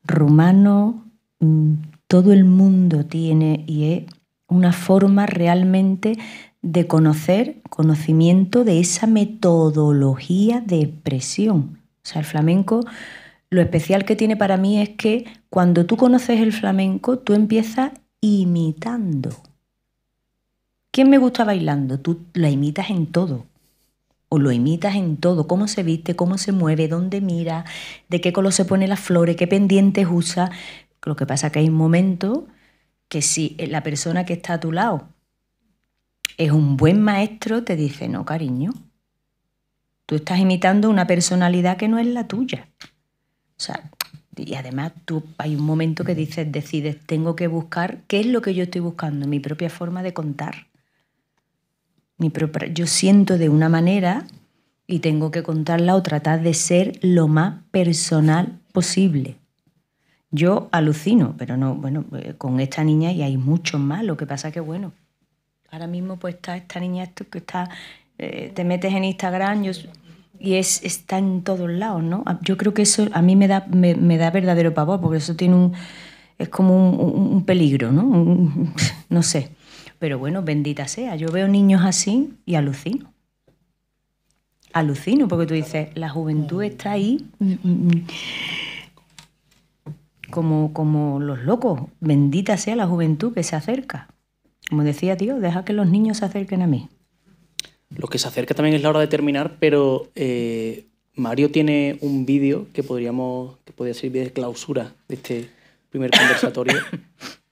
rumano, mm, todo el mundo tiene y es una forma realmente de conocer, conocimiento de esa metodología de expresión. O sea, el flamenco lo especial que tiene para mí es que cuando tú conoces el flamenco, tú empiezas imitando. ¿Quién me gusta bailando? Tú la imitas en todo. O lo imitas en todo, cómo se viste, cómo se mueve, dónde mira, de qué color se pone las flores, qué pendientes usa. Lo que pasa que hay un momento que si la persona que está a tu lado es un buen maestro, te dice, no, cariño, tú estás imitando una personalidad que no es la tuya. O sea, y además tú hay un momento que dices, decides, tengo que buscar qué es lo que yo estoy buscando, mi propia forma de contar. Mi propia, yo siento de una manera y tengo que contarla o tratar de ser lo más personal posible. Yo alucino, pero no, bueno, eh, con esta niña y hay muchos más, lo que pasa que bueno, ahora mismo pues está esta niña esto que está, eh, te metes en Instagram, yo y es, está en todos lados, ¿no? Yo creo que eso a mí me da, me, da verdadero pavor, porque eso tiene un, es como un, peligro, ¿no? no sé. Pero bueno, bendita sea. Yo veo niños así y alucino. Alucino, porque tú dices, la juventud está ahí mm, mm, como, como los locos. Bendita sea la juventud que se acerca. Como decía, Dios, deja que los niños se acerquen a mí. Lo que se acerca también es la hora de terminar, pero eh, Mario tiene un vídeo que podríamos, que podría servir de clausura de este primer conversatorio.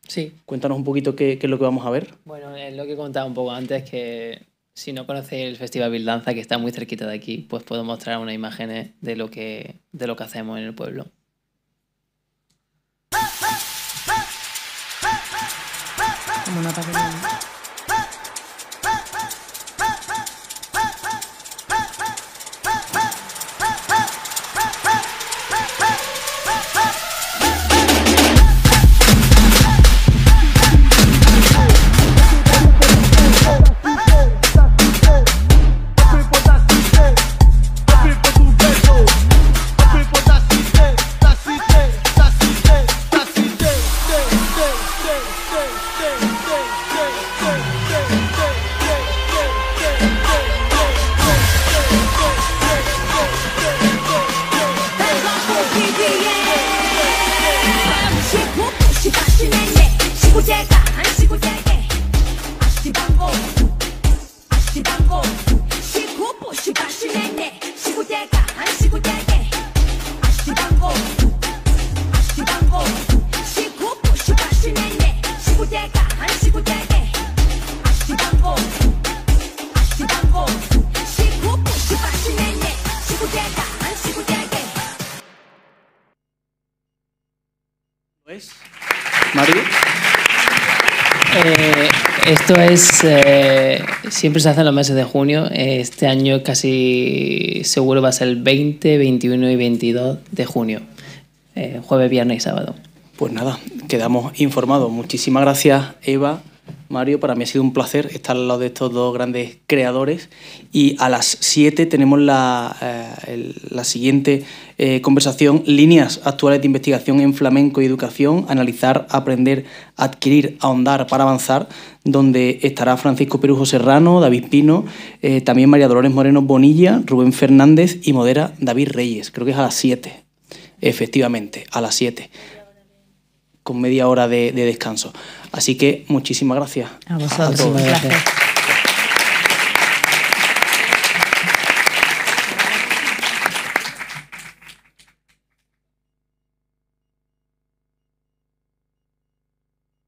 Sí. Cuéntanos un poquito qué, es lo que vamos a ver. Bueno, es lo que contaba un poco antes, que si no conocéis el Festival Vildanza, que está muy cerquita de aquí, pues puedo mostrar unas imágenes de lo que, de lo que hacemos en el pueblo. Como una Pues, eh, siempre se hacen los meses de junio. Este año casi seguro va a ser el 20, 21 y 22 de junio. Eh, jueves, viernes y sábado. Pues nada, quedamos informados. Muchísimas gracias, Eva. Mario, para mí ha sido un placer estar al lado de estos dos grandes creadores y a las 7 tenemos la, eh, siguiente eh, conversación, líneas actuales de investigación en flamenco y educación, analizar, aprender, adquirir, ahondar para avanzar, donde estará Francisco Perujo Serrano, David Pino, eh, también María Dolores Moreno Bonilla, Rubén Fernández y modera David Reyes, creo que es a las 7, efectivamente, a las 7 con media hora de, descanso. Así que muchísimas Gracias.